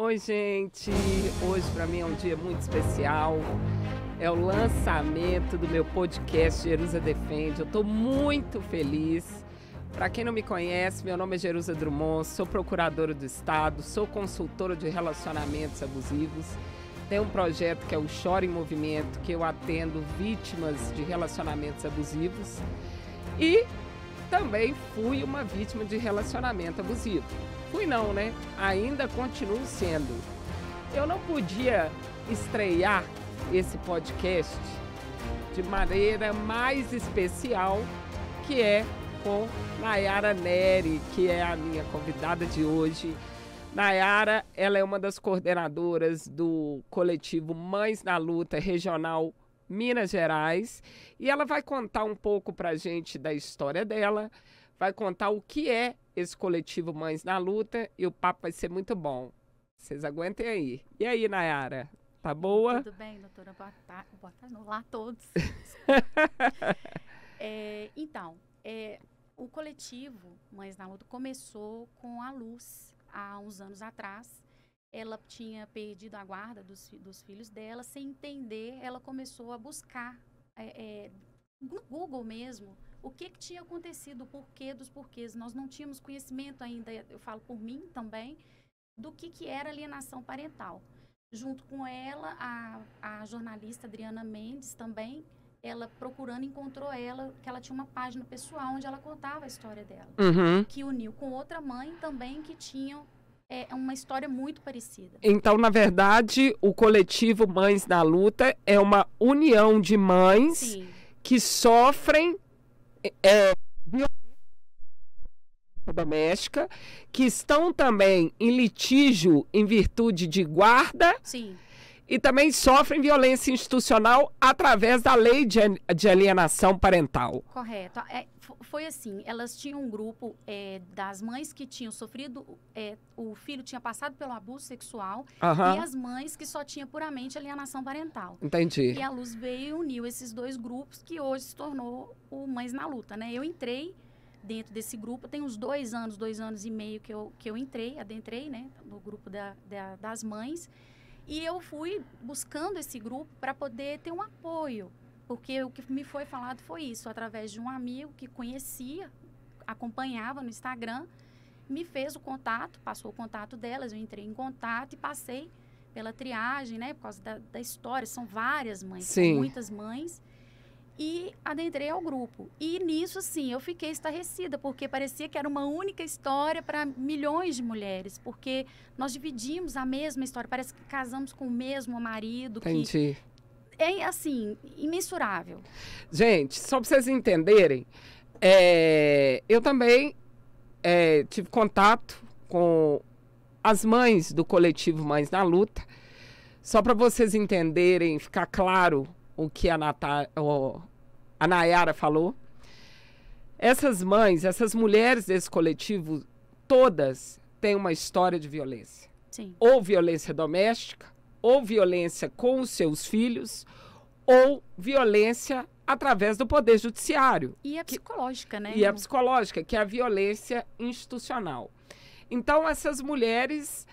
Oi, gente! Hoje para mim é um dia muito especial. É o lançamento do meu podcast Jerusa Defende. Eu estou muito feliz. Para quem não me conhece, meu nome é Jerusa Drummond, sou procuradora do Estado, sou consultora de relacionamentos abusivos. Tem um projeto que é o Chora em Movimento, que eu atendo vítimas de relacionamentos abusivos. E também fui uma vítima de relacionamento abusivo. Fui não, né? Ainda continuo sendo. Eu não podia estrear esse podcast de maneira mais especial, que é com Nayara Neri, que é a minha convidada de hoje. Nayara, ela é uma das coordenadoras do coletivo Mães na Luta Regional Minas Gerais, e ela vai contar um pouco para a gente da história dela, vai contar o que é esse coletivo Mães na Luta, e o papo vai ser muito bom. Vocês aguentem aí. E aí, Nayara? Tá boa? Tudo bem, doutora. Boa tarde. Boa tarde. Olá a todos. é, então, é, o coletivo Mães na Luta começou com a Luz há uns anos atrás ela tinha perdido a guarda dos, dos filhos dela, sem entender, ela começou a buscar é, é, no Google mesmo o que, que tinha acontecido, o porquê dos porquês. Nós não tínhamos conhecimento ainda, eu falo por mim também, do que, que era alienação parental. Junto com ela, a, a jornalista Adriana Mendes também, ela procurando encontrou ela que ela tinha uma página pessoal onde ela contava a história dela uhum. que uniu com outra mãe também que tinham é uma história muito parecida. Então, na verdade, o coletivo Mães na Luta é uma união de mães Sim. que sofrem é, violência doméstica, que estão também em litígio em virtude de guarda. Sim. E também sofrem violência institucional através da lei de, alienação parental. Correto. É, foi assim: elas tinham um grupo é, das mães que tinham sofrido, é, o filho tinha passado pelo abuso sexual, uhum. e as mães que só tinha puramente alienação parental. Entendi. E a Luz veio e uniu esses dois grupos que hoje se tornou o Mães na Luta, né? Eu entrei dentro desse grupo, tem uns dois anos, dois anos e meio que eu, que eu entrei, adentrei, né, no grupo da, da das mães. E eu fui buscando esse grupo para poder ter um apoio porque o que me foi falado foi isso, através de um amigo que conhecia, acompanhava no Instagram, me fez o contato, passou o contato delas, eu entrei em contato e passei pela triagem, né? Por causa da, da história, são várias mães, Sim. muitas mães. E adentrei ao grupo. E nisso, sim, eu fiquei estarrecida, porque parecia que era uma única história para milhões de mulheres, porque nós dividimos a mesma história, parece que casamos com o mesmo marido, Entendi. que é assim, imensurável. Gente, só para vocês entenderem, é, eu também é, tive contato com as mães do coletivo Mães na Luta. Só para vocês entenderem, ficar claro o que a, Natália, a Nayara falou. Essas mães, essas mulheres desse coletivo, todas têm uma história de violência. Sim. Ou violência doméstica, ou violência com os seus filhos ou violência através do poder judiciário. E a psicológica, que, né? E a psicológica, que é a violência institucional. Então essas mulheres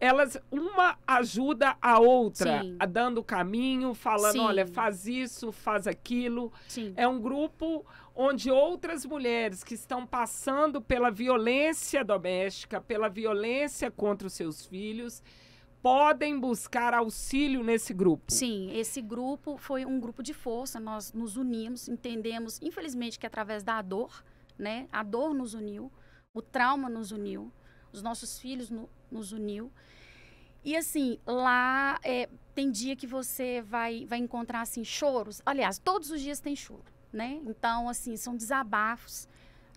elas uma ajuda a outra, a dando caminho, falando, Sim. olha, faz isso, faz aquilo. Sim. É um grupo onde outras mulheres que estão passando pela violência doméstica, pela violência contra os seus filhos, podem buscar auxílio nesse grupo. Sim, esse grupo foi um grupo de força, nós nos unimos, entendemos, infelizmente, que através da dor, né? A dor nos uniu, o trauma nos uniu, os nossos filhos no, nos uniu. E assim, lá é, tem dia que você vai, vai encontrar assim choros. Aliás, todos os dias tem choro, né? Então, assim, são desabafos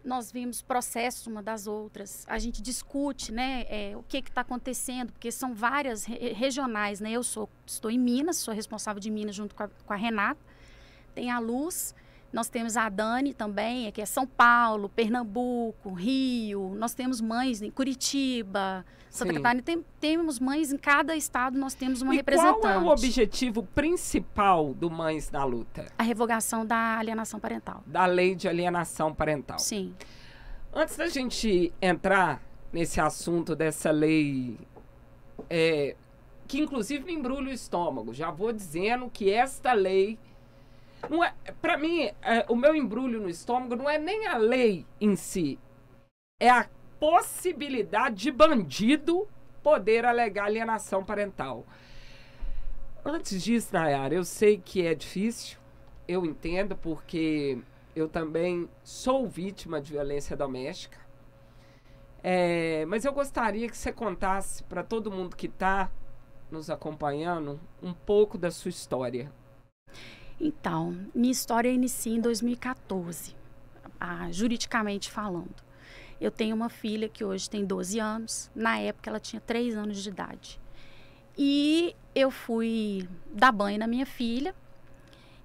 nós vimos processos uma das outras. A gente discute, né, é, o que está acontecendo, porque são várias re regionais, né? Eu sou, estou em Minas, sou responsável de Minas junto com a, com a Renata. Tem a Luz, nós temos a Dani também, aqui é São Paulo, Pernambuco, Rio. Nós temos mães em Curitiba, Santa Sim. Catarina. Tem, temos mães em cada estado, nós temos uma e representante. Qual é o objetivo principal do Mães da Luta? A revogação da alienação parental. Da lei de alienação parental. Sim. Antes da gente entrar nesse assunto dessa lei é, que inclusive me embrulha o estômago. Já vou dizendo que esta lei não é, mim, é, o meu embrulho no estômago não é nem a lei em si. É a possibilidade de bandido poder alegar alienação parental. Antes disso, Nayara, eu sei que é difícil, eu entendo, porque eu também sou vítima de violência doméstica. É, mas eu gostaria que você contasse para todo mundo que está nos acompanhando um pouco da sua história. Então, minha história inicia em 2014, ah, juridicamente falando. Eu tenho uma filha que hoje tem 12 anos, na época ela tinha 3 anos de idade. E eu fui dar banho na minha filha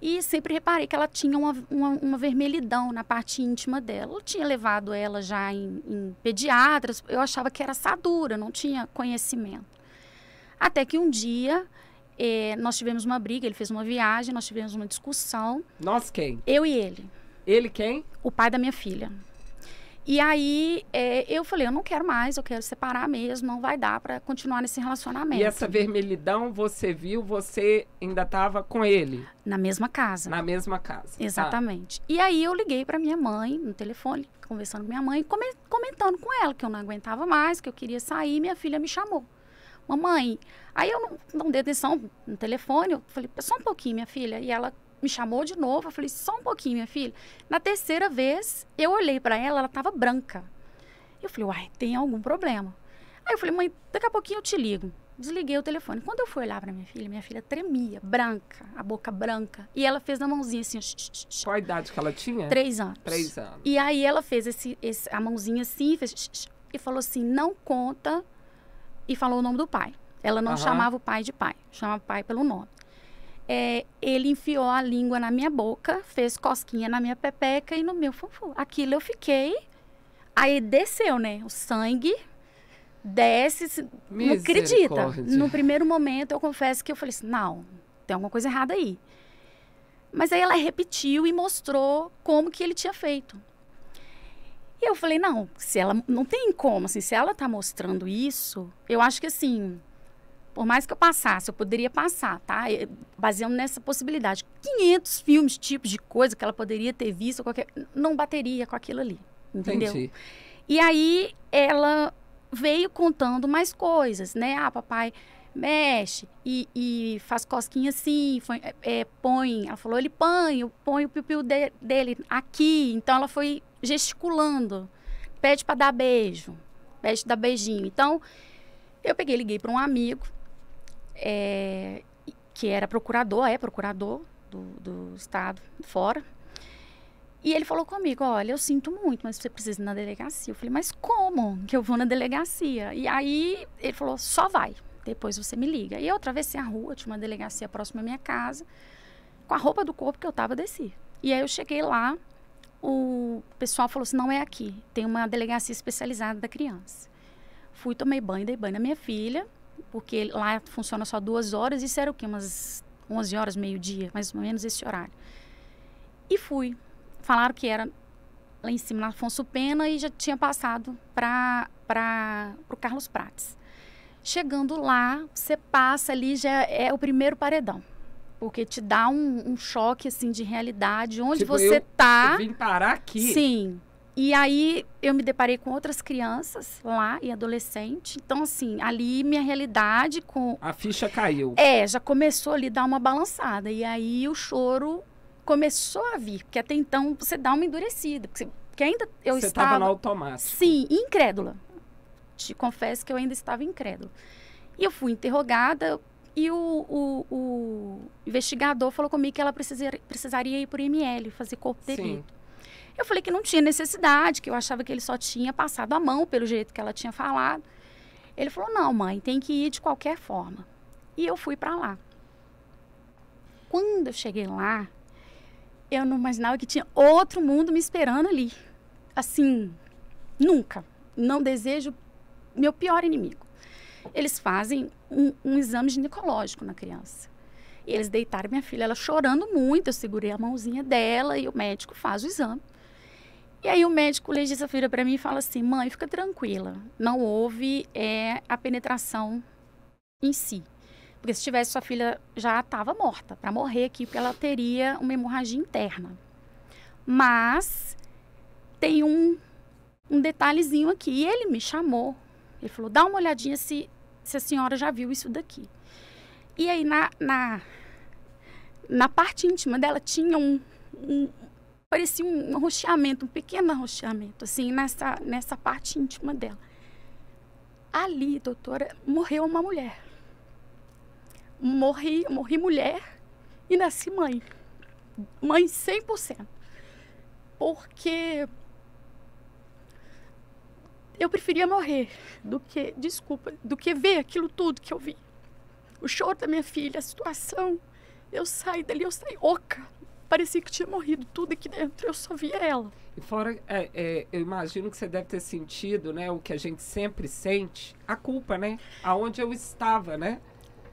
e sempre reparei que ela tinha uma, uma, uma vermelhidão na parte íntima dela. Eu tinha levado ela já em, em pediatras, eu achava que era assadura, não tinha conhecimento. Até que um dia é, nós tivemos uma briga, ele fez uma viagem, nós tivemos uma discussão. Nós quem? Eu e ele. Ele quem? O pai da minha filha. E aí é, eu falei, eu não quero mais, eu quero separar mesmo, não vai dar para continuar nesse relacionamento. E essa vermelhidão você viu, você ainda estava com ele? Na mesma casa. Na mesma casa. Tá. Exatamente. Ah. E aí eu liguei para minha mãe no telefone, conversando com minha mãe, comentando com ela que eu não aguentava mais, que eu queria sair, minha filha me chamou mamãe. Aí eu não, não dei atenção no telefone, eu falei, só um pouquinho, minha filha. E ela me chamou de novo, eu falei, só um pouquinho, minha filha. Na terceira vez, eu olhei para ela, ela estava branca. Eu falei, uai, tem algum problema. Aí eu falei, mãe, daqui a pouquinho eu te ligo. Desliguei o telefone. Quando eu fui olhar para minha filha, minha filha tremia, branca, a boca branca. E ela fez na mãozinha assim. Qual a idade que ela tinha? Três anos. Três anos. E aí ela fez esse, esse a mãozinha assim fez, e falou assim: não conta e falou o nome do pai. Ela não uhum. chamava o pai de pai, chamava o pai pelo nome. É, ele enfiou a língua na minha boca, fez cosquinha na minha pepeca e no meu fufu. Aquilo eu fiquei. Aí desceu, né? O sangue desce. Não acredita. No primeiro momento, eu confesso que eu falei assim: não, tem alguma coisa errada aí. Mas aí ela repetiu e mostrou como que ele tinha feito. E eu falei, não, se ela não tem como, assim, se ela tá mostrando isso, eu acho que assim, por mais que eu passasse, eu poderia passar, tá? Baseando nessa possibilidade. 500 filmes, tipos de coisa que ela poderia ter visto, qualquer, não bateria com aquilo ali, entendeu? Entendi. E aí ela veio contando mais coisas, né? Ah, papai mexe e, e, faz cosquinha assim, foi, é, é põe, ela falou, ele põe, põe o pipiu de, dele aqui. Então ela foi gesticulando, pede para dar beijo, pede dar beijinho. Então, eu peguei, liguei para um amigo, é, que era procurador, é procurador do, do estado fora. E ele falou comigo: Olha, eu sinto muito, mas você precisa ir na delegacia. Eu falei: Mas como que eu vou na delegacia? E aí ele falou: Só vai, depois você me liga. E eu atravessei a rua, tinha uma delegacia próxima à minha casa, com a roupa do corpo que eu tava, desci. E aí eu cheguei lá, o pessoal falou assim: não é aqui, tem uma delegacia especializada da criança. Fui, tomei banho, dei banho na minha filha, porque lá funciona só duas horas, isso era o quê? Umas 11 horas, meio-dia, mais ou menos esse horário. E fui. Falaram que era lá em cima, na Afonso Pena, e já tinha passado para o Carlos Prates. Chegando lá, você passa ali, já é o primeiro paredão porque te dá um, um choque assim de realidade onde tipo, você eu, tá. Eu vim parar aqui. Sim. E aí eu me deparei com outras crianças lá e adolescente. Então assim, ali minha realidade com A ficha caiu. É, já começou ali dar uma balançada. E aí o choro começou a vir, porque até então você dá uma endurecida, porque, você, porque ainda eu você estava Você estava no automático. Sim, incrédula. Te confesso que eu ainda estava incrédula. E eu fui interrogada, e o, o, o, investigador falou comigo que ela precisaria, precisaria ir por ML, fazer corpo de delito. Eu falei que não tinha necessidade, que eu achava que ele só tinha passado a mão pelo jeito que ela tinha falado. Ele falou: não, mãe, tem que ir de qualquer forma. E eu fui para lá. Quando eu cheguei lá, eu não imaginava que tinha outro mundo me esperando ali. Assim, nunca. Não desejo meu pior inimigo. Eles fazem um, um exame ginecológico na criança. E eles deitaram minha filha, ela chorando muito, eu segurei a mãozinha dela e o médico faz o exame. E aí o médico legista filha para mim e fala assim, mãe, fica tranquila, não houve é, a penetração em si. Porque se tivesse sua filha já estava morta, para morrer aqui, porque ela teria uma hemorragia interna. Mas tem um, um detalhezinho aqui, e ele me chamou, ele falou, dá uma olhadinha se se a senhora já viu isso daqui. E aí, na, na, na parte íntima dela, tinha um, um parecia um roxeamento, um pequeno roxeamento, assim, nessa, nessa parte íntima dela. Ali, doutora, morreu uma mulher. Morri, morri mulher e nasci mãe. Mãe 100%. Porque eu preferia morrer do que, desculpa, do que ver aquilo tudo que eu vi. O choro da minha filha, a situação. Eu saí dali, eu saí oca. Parecia que tinha morrido tudo aqui dentro, eu só via ela. E fora, é, é, eu imagino que você deve ter sentido, né, o que a gente sempre sente, a culpa, né? Aonde eu estava, né?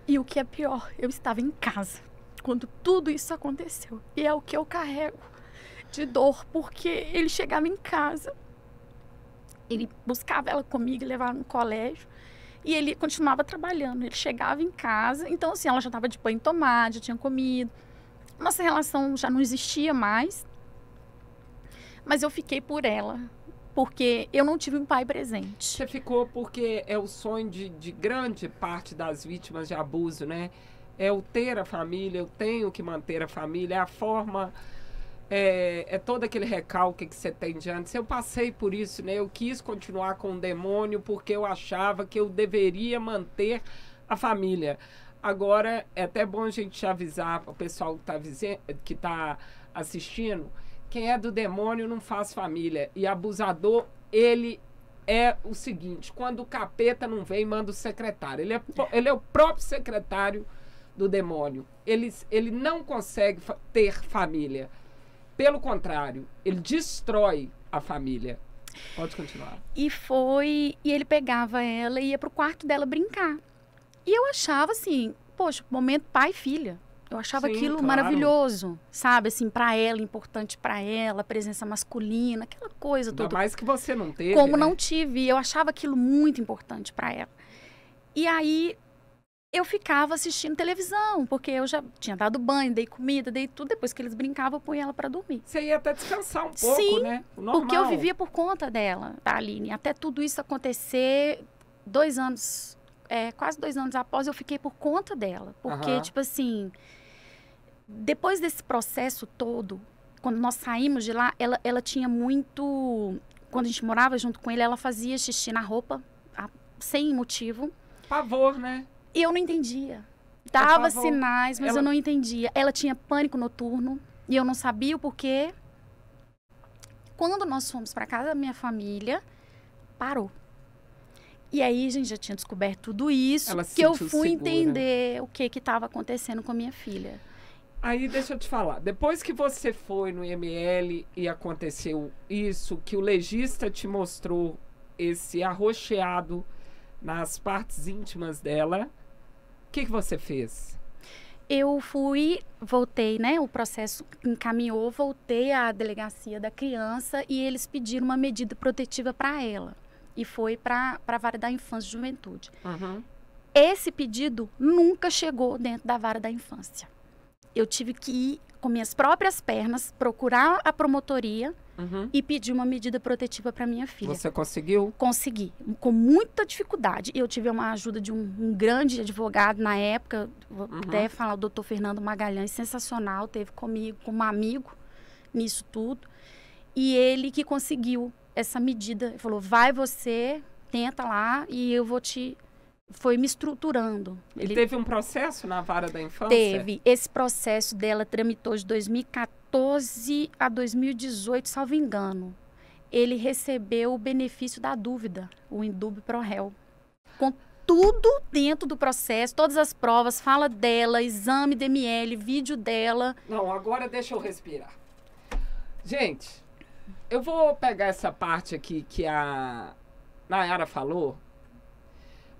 E o que é pior, eu estava em casa quando tudo isso aconteceu. E é o que eu carrego de dor, porque ele chegava em casa ele buscava ela comigo, levava no colégio. E ele continuava trabalhando. Ele chegava em casa, então assim, ela já estava de banho tomado, já tinha comido. Nossa relação já não existia mais. Mas eu fiquei por ela, porque eu não tive um pai presente. Você ficou porque é o sonho de, de grande parte das vítimas de abuso, né? É o ter a família, eu tenho que manter a família, é a forma é, é, todo aquele recalque que você tem diante. Eu passei por isso, né? Eu quis continuar com o demônio porque eu achava que eu deveria manter a família. Agora, é até bom a gente avisar o pessoal que está tá assistindo. Quem é do demônio não faz família. E abusador, ele é o seguinte: quando o capeta não vem, manda o secretário. Ele é, ele é o próprio secretário do demônio. Ele, ele não consegue ter família pelo contrário, ele destrói a família. Pode continuar. E foi. E ele pegava ela e ia pro quarto dela brincar. E eu achava assim, poxa, momento pai e filha. Eu achava Sim, aquilo claro. maravilhoso, sabe? Assim, para ela, importante para ela, presença masculina, aquela coisa toda. mais que você não teve. Como né? não tive, eu achava aquilo muito importante para ela. E aí eu ficava assistindo televisão, porque eu já tinha dado banho, dei comida, dei tudo. Depois que eles brincavam, eu punha ela para dormir. Você ia até descansar um pouco, Sim, né? Normal. porque eu vivia por conta dela, da Aline. Até tudo isso acontecer, dois anos, é, quase dois anos após, eu fiquei por conta dela. Porque, uhum. tipo assim, depois desse processo todo, quando nós saímos de lá, ela, ela tinha muito... Quando a gente morava junto com ele, ela fazia xixi na roupa, a, sem motivo. Pavor, né? E eu não entendia. Dava sinais, mas ela... eu não entendia. Ela tinha pânico noturno e eu não sabia o porquê. Quando nós fomos para casa da minha família, parou. E aí, a gente já tinha descoberto tudo isso, ela que eu fui segura. entender o que estava acontecendo com a minha filha. Aí deixa eu te falar, depois que você foi no IML e aconteceu isso, que o legista te mostrou esse arroxeado nas partes íntimas dela, o que, que você fez? Eu fui, voltei, né? O processo encaminhou, voltei à delegacia da criança e eles pediram uma medida protetiva para ela. E foi para a vara da infância e juventude. Uhum. Esse pedido nunca chegou dentro da vara da infância. Eu tive que ir com minhas próprias pernas, procurar a promotoria uhum. e pedir uma medida protetiva para minha filha. Você conseguiu? Consegui, com muita dificuldade. Eu tive uma ajuda de um, um grande advogado na época, vou uhum. até falar o doutor Fernando Magalhães, sensacional, teve comigo, como amigo nisso tudo. E ele que conseguiu essa medida, ele falou: vai você, tenta lá e eu vou te foi me estruturando. Ele e teve um processo na vara da infância? Teve. Esse processo dela tramitou de 2014 a 2018, salvo engano. Ele recebeu o benefício da dúvida, o indúbio pro réu. Com tudo dentro do processo, todas as provas, fala dela, exame DML, vídeo dela. Não, agora deixa eu respirar. Gente, eu vou pegar essa parte aqui que a Nayara falou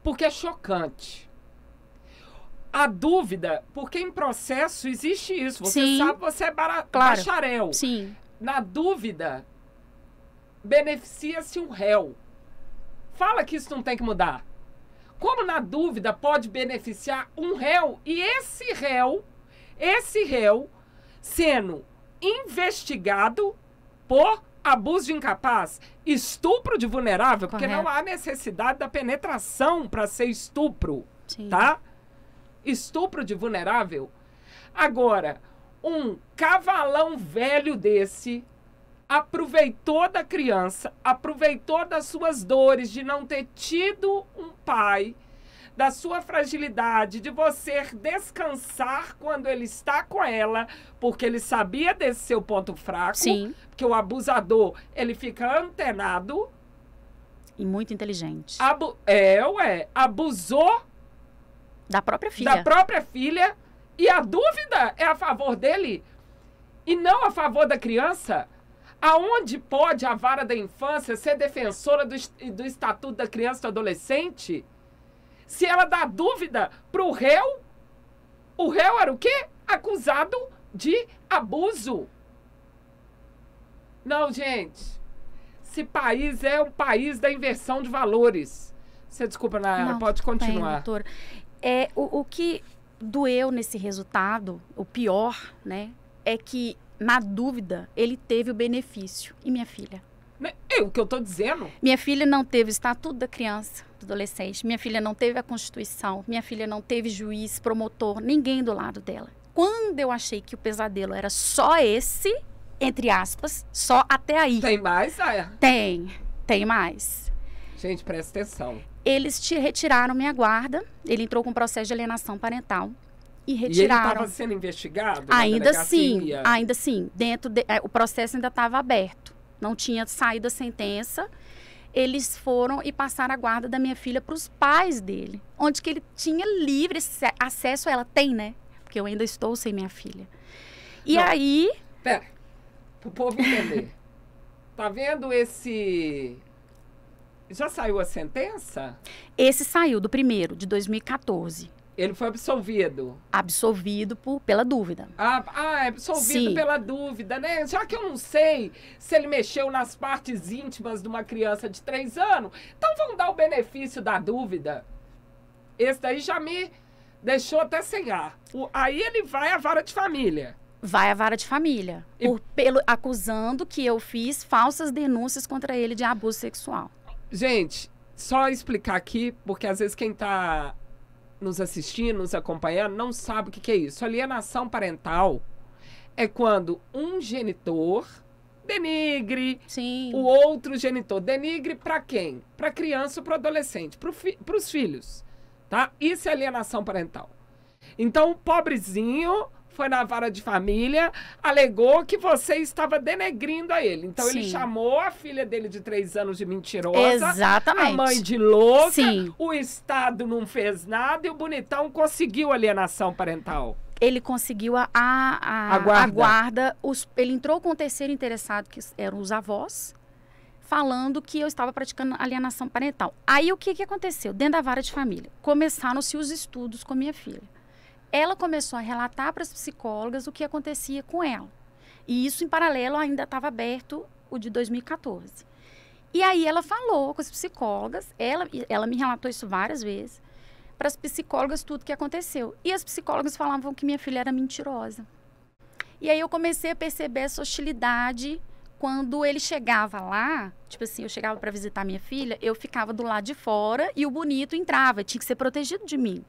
porque é chocante. A dúvida, porque em processo existe isso. Você Sim. sabe, você é bara- claro. bacharel. Sim. Na dúvida, beneficia-se o réu. Fala que isso não tem que mudar. Como na dúvida pode beneficiar um réu e esse réu, esse réu sendo investigado por abuso de incapaz, estupro de vulnerável, porque Correto. não há necessidade da penetração para ser estupro, Sim. tá? Estupro de vulnerável. Agora, um cavalão velho desse aproveitou da criança, aproveitou das suas dores de não ter tido um pai da sua fragilidade, de você descansar quando ele está com ela, porque ele sabia desse seu ponto fraco, Sim. que o abusador, ele fica antenado e muito inteligente. Abu é, ué, abusou da própria filha. Da própria filha e a dúvida é a favor dele e não a favor da criança. Aonde pode a vara da infância ser defensora do, do estatuto da criança e do adolescente? Se ela dá dúvida para o réu, o réu era o quê? Acusado de abuso. Não, gente. Esse país é um país da inversão de valores. Você desculpa, Nayara, Não, pode continuar. Bem, doutora. É, o, o que doeu nesse resultado, o pior, né, é que na dúvida ele teve o benefício. E minha filha? Né? É o que eu estou dizendo. Minha filha não teve o estatuto tá da criança, do adolescente. Minha filha não teve a Constituição. Minha filha não teve juiz, promotor, ninguém do lado dela. Quando eu achei que o pesadelo era só esse, entre aspas, só até aí. Tem mais, Aya? Tem, tem mais. Gente, presta atenção. Eles te retiraram minha guarda. Ele entrou com processo de alienação parental e retiraram. E ele estava sendo investigado? Ainda sim, ainda sim. Dentro de, é, o processo ainda estava aberto. Não tinha saído a sentença. Eles foram e passaram a guarda da minha filha para os pais dele, onde que ele tinha livre acesso. Ela tem, né? Porque eu ainda estou sem minha filha. E Não, aí. Pera, para o povo entender. tá vendo esse já saiu a sentença? Esse saiu do primeiro, de 2014. Ele foi absolvido. Absolvido por, pela dúvida. Ah, ah é absolvido Sim. pela dúvida, né? Já que eu não sei se ele mexeu nas partes íntimas de uma criança de três anos, então vamos dar o benefício da dúvida. Esse daí já me deixou até sem ar. O, aí ele vai à vara de família. Vai à vara de família. E... Por, pelo, acusando que eu fiz falsas denúncias contra ele de abuso sexual. Gente, só explicar aqui, porque às vezes quem está nos assistir, nos acompanhar, não sabe o que, que é isso. Alienação parental é quando um genitor denigre Sim. o outro genitor. Denigre para quem? Para criança ou para adolescente, para fi os filhos. Tá? Isso é alienação parental. Então, o pobrezinho foi na vara de família, alegou que você estava denegrindo a ele. Então Sim. ele chamou a filha dele de três anos de mentirosa. Exatamente. A mãe de louca. Sim. O Estado não fez nada e o bonitão conseguiu alienação parental ele conseguiu a, a, a, a guarda. A guarda os, ele entrou com o terceiro interessado, que eram os avós, falando que eu estava praticando alienação parental. Aí o que, que aconteceu? Dentro da vara de família, começaram-se os estudos com minha filha ela começou a relatar para as psicólogas o que acontecia com ela. E isso, em paralelo, ainda estava aberto o de 2014. E aí ela falou com as psicólogas, ela, ela me relatou isso várias vezes, para as psicólogas tudo que aconteceu. E as psicólogas falavam que minha filha era mentirosa. E aí eu comecei a perceber essa hostilidade quando ele chegava lá, tipo assim, eu chegava para visitar minha filha, eu ficava do lado de fora e o bonito entrava, tinha que ser protegido de mim.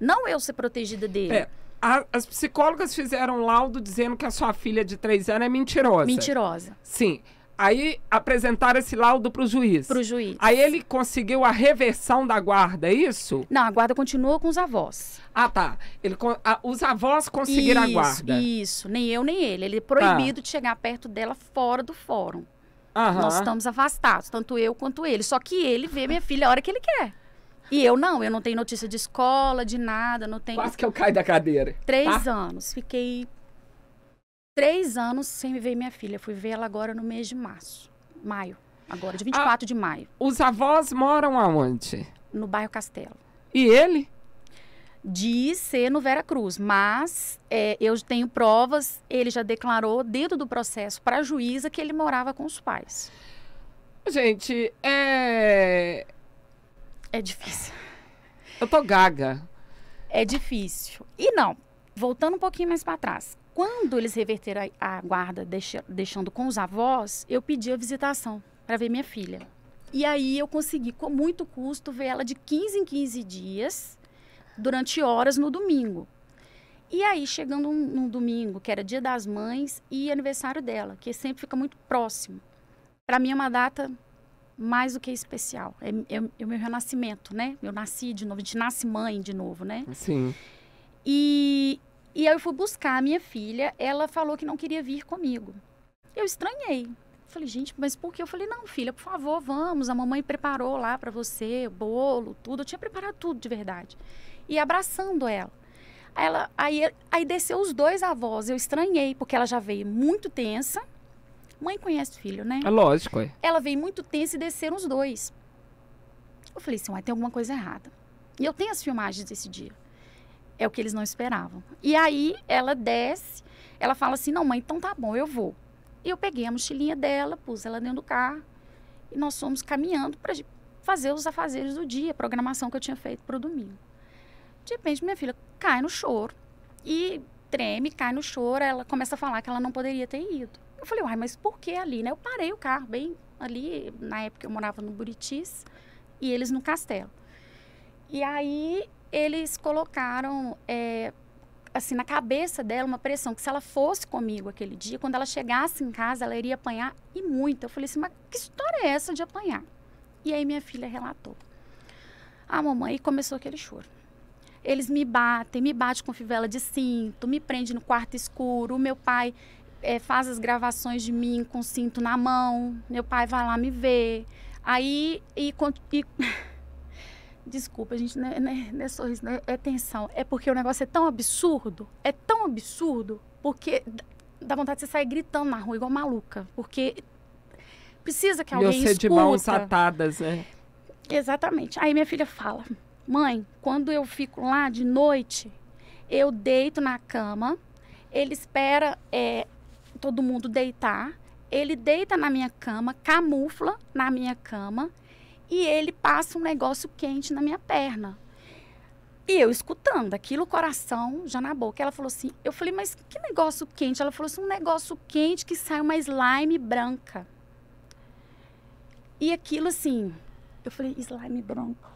Não eu ser protegida dele. É, a, as psicólogas fizeram um laudo dizendo que a sua filha de três anos é mentirosa. Mentirosa. Sim. Aí apresentaram esse laudo para o juiz. Para o juiz. Aí ele conseguiu a reversão da guarda, é isso? Não, a guarda continua com os avós. Ah, tá. Ele, a, os avós conseguiram isso, a guarda. Isso, nem eu nem ele. Ele é proibido tá. de chegar perto dela fora do fórum. Aham. Nós estamos afastados, tanto eu quanto ele. Só que ele vê minha filha a hora que ele quer. E eu não, eu não tenho notícia de escola, de nada, não tenho. Quase que eu caio da cadeira. Tá? Três anos. Fiquei três anos sem ver minha filha. Fui ver ela agora no mês de março. Maio. Agora, de 24 ah, de maio. Os avós moram aonde? No bairro Castelo. E ele? de ser no Vera Cruz, mas é, eu tenho provas, ele já declarou dentro do processo para a juíza que ele morava com os pais. Gente, é... É difícil. Eu tô gaga. É difícil. E não, voltando um pouquinho mais para trás. Quando eles reverteram a, guarda, deixando com os avós, eu pedi a visitação para ver minha filha. E aí eu consegui, com muito custo, ver ela de 15 em 15 dias, durante horas no domingo. E aí, chegando num, domingo, que era dia das mães e aniversário dela, que sempre fica muito próximo. Para mim é uma data mais do que especial. É, é, é, o meu renascimento, né? Eu nasci de novo, de nasce mãe de novo, né? Sim. E, e aí eu fui buscar a minha filha, ela falou que não queria vir comigo. Eu estranhei. Falei, gente, mas por quê? Eu falei, não, filha, por favor, vamos. A mamãe preparou lá para você, bolo, tudo. Eu tinha preparado tudo de verdade. E abraçando ela. Ela, aí, aí desceu os dois avós, eu estranhei, porque ela já veio muito tensa, Mãe conhece o filho, né? É lógico, é. Ela veio muito tensa e desceram os dois. Eu falei assim, tem alguma coisa errada. E eu tenho as filmagens desse dia. É o que eles não esperavam. E aí ela desce, ela fala assim, não mãe, então tá bom, eu vou. E eu peguei a mochilinha dela, pus ela dentro do carro e nós fomos caminhando para fazer os afazeres do dia, a programação que eu tinha feito para o domingo. De repente, minha filha cai no choro e treme, cai no choro, ela começa a falar que ela não poderia ter ido. Eu falei, uai, mas por que ali, né? Eu parei o carro bem ali, na época eu morava no Buritis e eles no Castelo. E aí eles colocaram, é, assim, na cabeça dela uma pressão que se ela fosse comigo aquele dia, quando ela chegasse em casa, ela iria apanhar e muito. Eu falei assim, mas que história é essa de apanhar? E aí minha filha relatou. A mamãe começou aquele choro. Eles me batem, me batem com fivela de cinto, me prende no quarto escuro. O meu pai é, faz as gravações de mim com cinto na mão. Meu pai vai lá me ver. Aí e, e... desculpa, a gente não é, é, é sorriso, é, é, tensão. É porque o negócio é tão absurdo, é tão absurdo, porque dá vontade de você sair gritando na rua igual maluca, porque precisa que alguém Eu escuta. de mãos atadas, né? Exatamente. Aí minha filha fala: "Mãe, quando eu fico lá de noite, eu deito na cama, ele espera é, todo mundo deitar. Ele deita na minha cama, camufla na minha cama e ele passa um negócio quente na minha perna. E eu escutando aquilo, coração já na boca. Ela falou assim: eu falei, mas que negócio quente? Ela falou assim: um negócio quente que sai uma slime branca. E aquilo assim, eu falei: slime branco.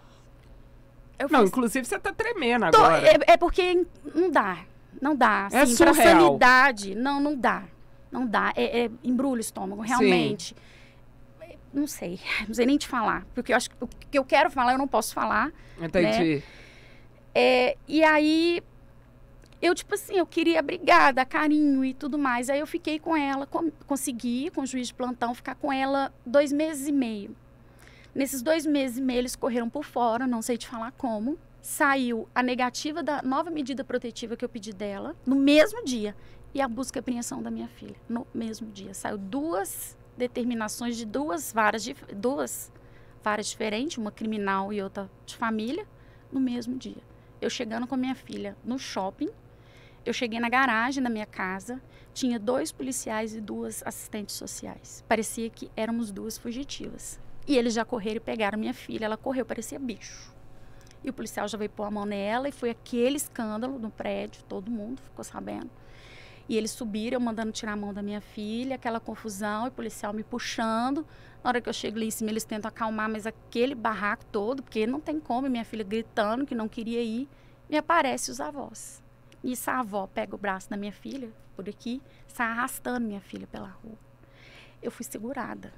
Eu não, fiz, inclusive você tá tremendo agora. é, é, porque não dá. Não dá. É assim, é surreal. Pra sanidade, não, não dá. Não dá, é, é embrulha o estômago, realmente. Sim. Não sei, não sei nem te falar, porque eu acho que o que eu quero falar eu não posso falar. Entendi. Né? É, e aí, eu, tipo assim, eu queria brigar, dar carinho e tudo mais. Aí eu fiquei com ela, com, consegui, com o juiz de plantão, ficar com ela dois meses e meio. Nesses dois meses e meio, eles correram por fora, não sei te falar como. Saiu a negativa da nova medida protetiva que eu pedi dela no mesmo dia e a busca e apreensão da minha filha no mesmo dia. Saiu duas determinações de duas varas, de, duas varas diferentes, uma criminal e outra de família, no mesmo dia. Eu chegando com a minha filha no shopping, eu cheguei na garagem da minha casa, tinha dois policiais e duas assistentes sociais. Parecia que éramos duas fugitivas. E eles já correram e pegaram minha filha. Ela correu, parecia bicho. E o policial já veio pôr a mão nela e foi aquele escândalo no prédio, todo mundo ficou sabendo. E eles subiram, mandando tirar a mão da minha filha, aquela confusão, e o policial me puxando. Na hora que eu chego lá em cima, eles tentam acalmar, mas aquele barraco todo, porque não tem como, minha filha gritando que não queria ir, me aparece os avós. E essa avó pega o braço da minha filha, por aqui, sai arrastando minha filha pela rua. Eu fui segurada.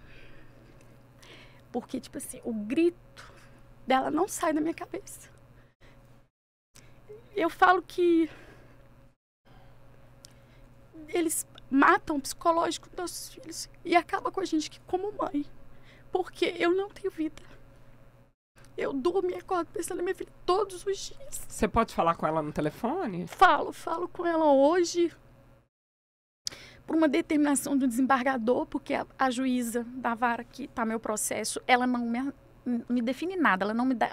Porque, tipo assim, o grito dela não sai da minha cabeça. Eu falo que eles matam o psicológico dos nossos filhos e acaba com a gente que como mãe. Porque eu não tenho vida. Eu durmo e acordo pensando na minha filha todos os dias. Você pode falar com ela no telefone? Falo, falo com ela hoje por uma determinação do desembargador, porque a, a juíza da vara que está meu processo, ela não me, me define nada, ela não me dá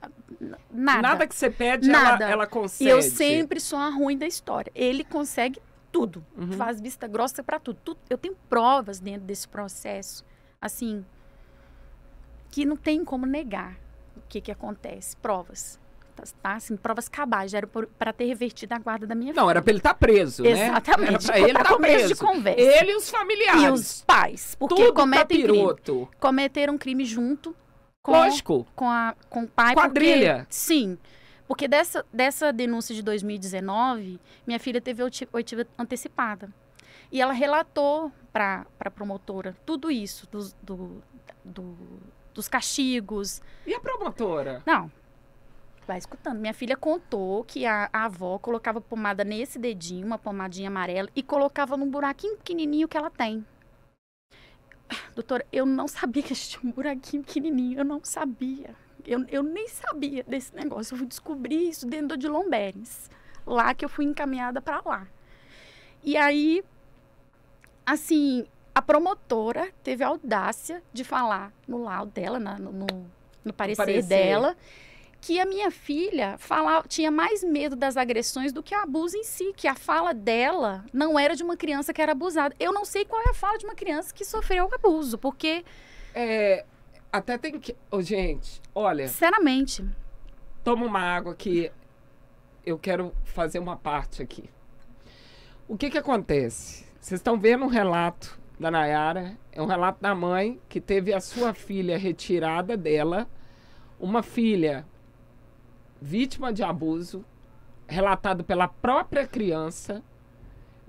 nada. Nada que você pede, nada. Ela, ela consegue. E eu sempre sou a ruim da história. Ele consegue tudo. Uhum. Faz vista grossa para tudo. tudo. Eu tenho provas dentro desse processo, assim, que não tem como negar o que, que acontece. Provas. Tá, tá assim, provas cabais, era para ter revertido a guarda da minha vida. Não, era para ele estar tá preso, Exatamente. né? Exatamente. Era tipo, ele tá, tá preso. de conversa. Ele e os familiares. E os pais, porque Tudo tá cometem crime. Cometeram um crime junto com, Lógico. com a com o pai. Quadrilha. Porque, sim. Porque dessa, dessa denúncia de 2019, minha filha teve oitiva antecipada. E ela relatou para a promotora tudo isso, do, do, do, dos castigos. E a promotora? Não. Vai escutando. Minha filha contou que a, a avó colocava pomada nesse dedinho, uma pomadinha amarela, e colocava num buraquinho pequenininho que ela tem. Ah, doutora, eu não sabia que existia um buraquinho pequenininho, eu não sabia eu, eu nem sabia desse negócio. Eu fui descobrir isso dentro de Lomberes. Lá que eu fui encaminhada para lá. E aí, assim, a promotora teve a audácia de falar no laudo dela, na, no, no, no parecer, parecer, dela, que a minha filha fala, tinha mais medo das agressões do que o abuso em si, que a fala dela não era de uma criança que era abusada. Eu não sei qual é a fala de uma criança que sofreu abuso, porque. É, até tem que. oh, gente, olha. Sinceramente. Toma uma água que eu quero fazer uma parte aqui. O que que acontece? Vocês estão vendo um relato da Nayara, é um relato da mãe que teve a sua filha retirada dela, uma filha vítima de abuso, relatado pela própria criança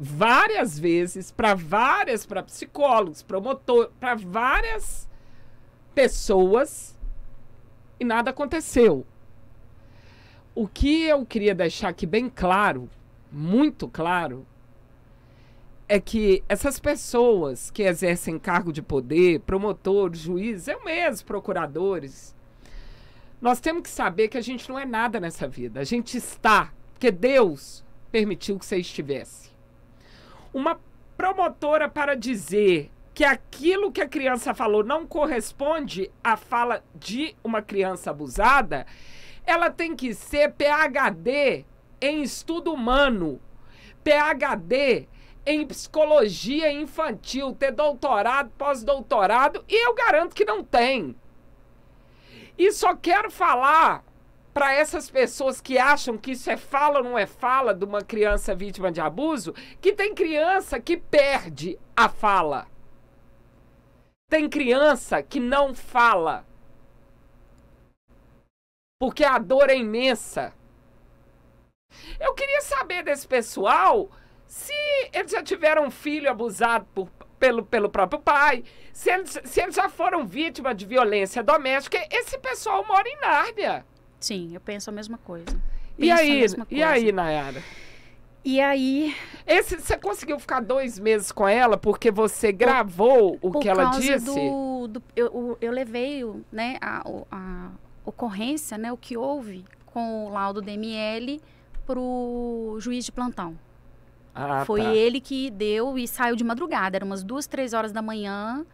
várias vezes para várias para psicólogos, promotor, para várias pessoas e nada aconteceu. O que eu queria deixar aqui bem claro, muito claro, é que essas pessoas que exercem cargo de poder, promotores, juízes, eu mesmo, procuradores, nós temos que saber que a gente não é nada nessa vida. A gente está, porque Deus permitiu que você estivesse. Uma promotora para dizer que aquilo que a criança falou não corresponde à fala de uma criança abusada, ela tem que ser PhD em estudo humano, PhD em psicologia infantil, ter doutorado, pós-doutorado, e eu garanto que não tem. E só quero falar para essas pessoas que acham que isso é fala ou não é fala de uma criança vítima de abuso, que tem criança que perde a fala. Tem criança que não fala. Porque a dor é imensa. Eu queria saber desse pessoal se eles já tiveram um filho abusado por, pelo, pelo próprio pai, se eles, se eles já foram vítima de violência doméstica. Esse pessoal mora em Nárnia. Sim, eu penso a mesma coisa. Penso e aí, e aí, Nayara? E aí. Esse, você conseguiu ficar dois meses com ela porque você gravou por, o que por ela causa disse? Do, do, eu, eu levei né, a, a ocorrência, né, o que houve com o laudo DML para o juiz de plantão. Ah, Foi tá. ele que deu e saiu de madrugada. Eram umas duas, três horas da manhã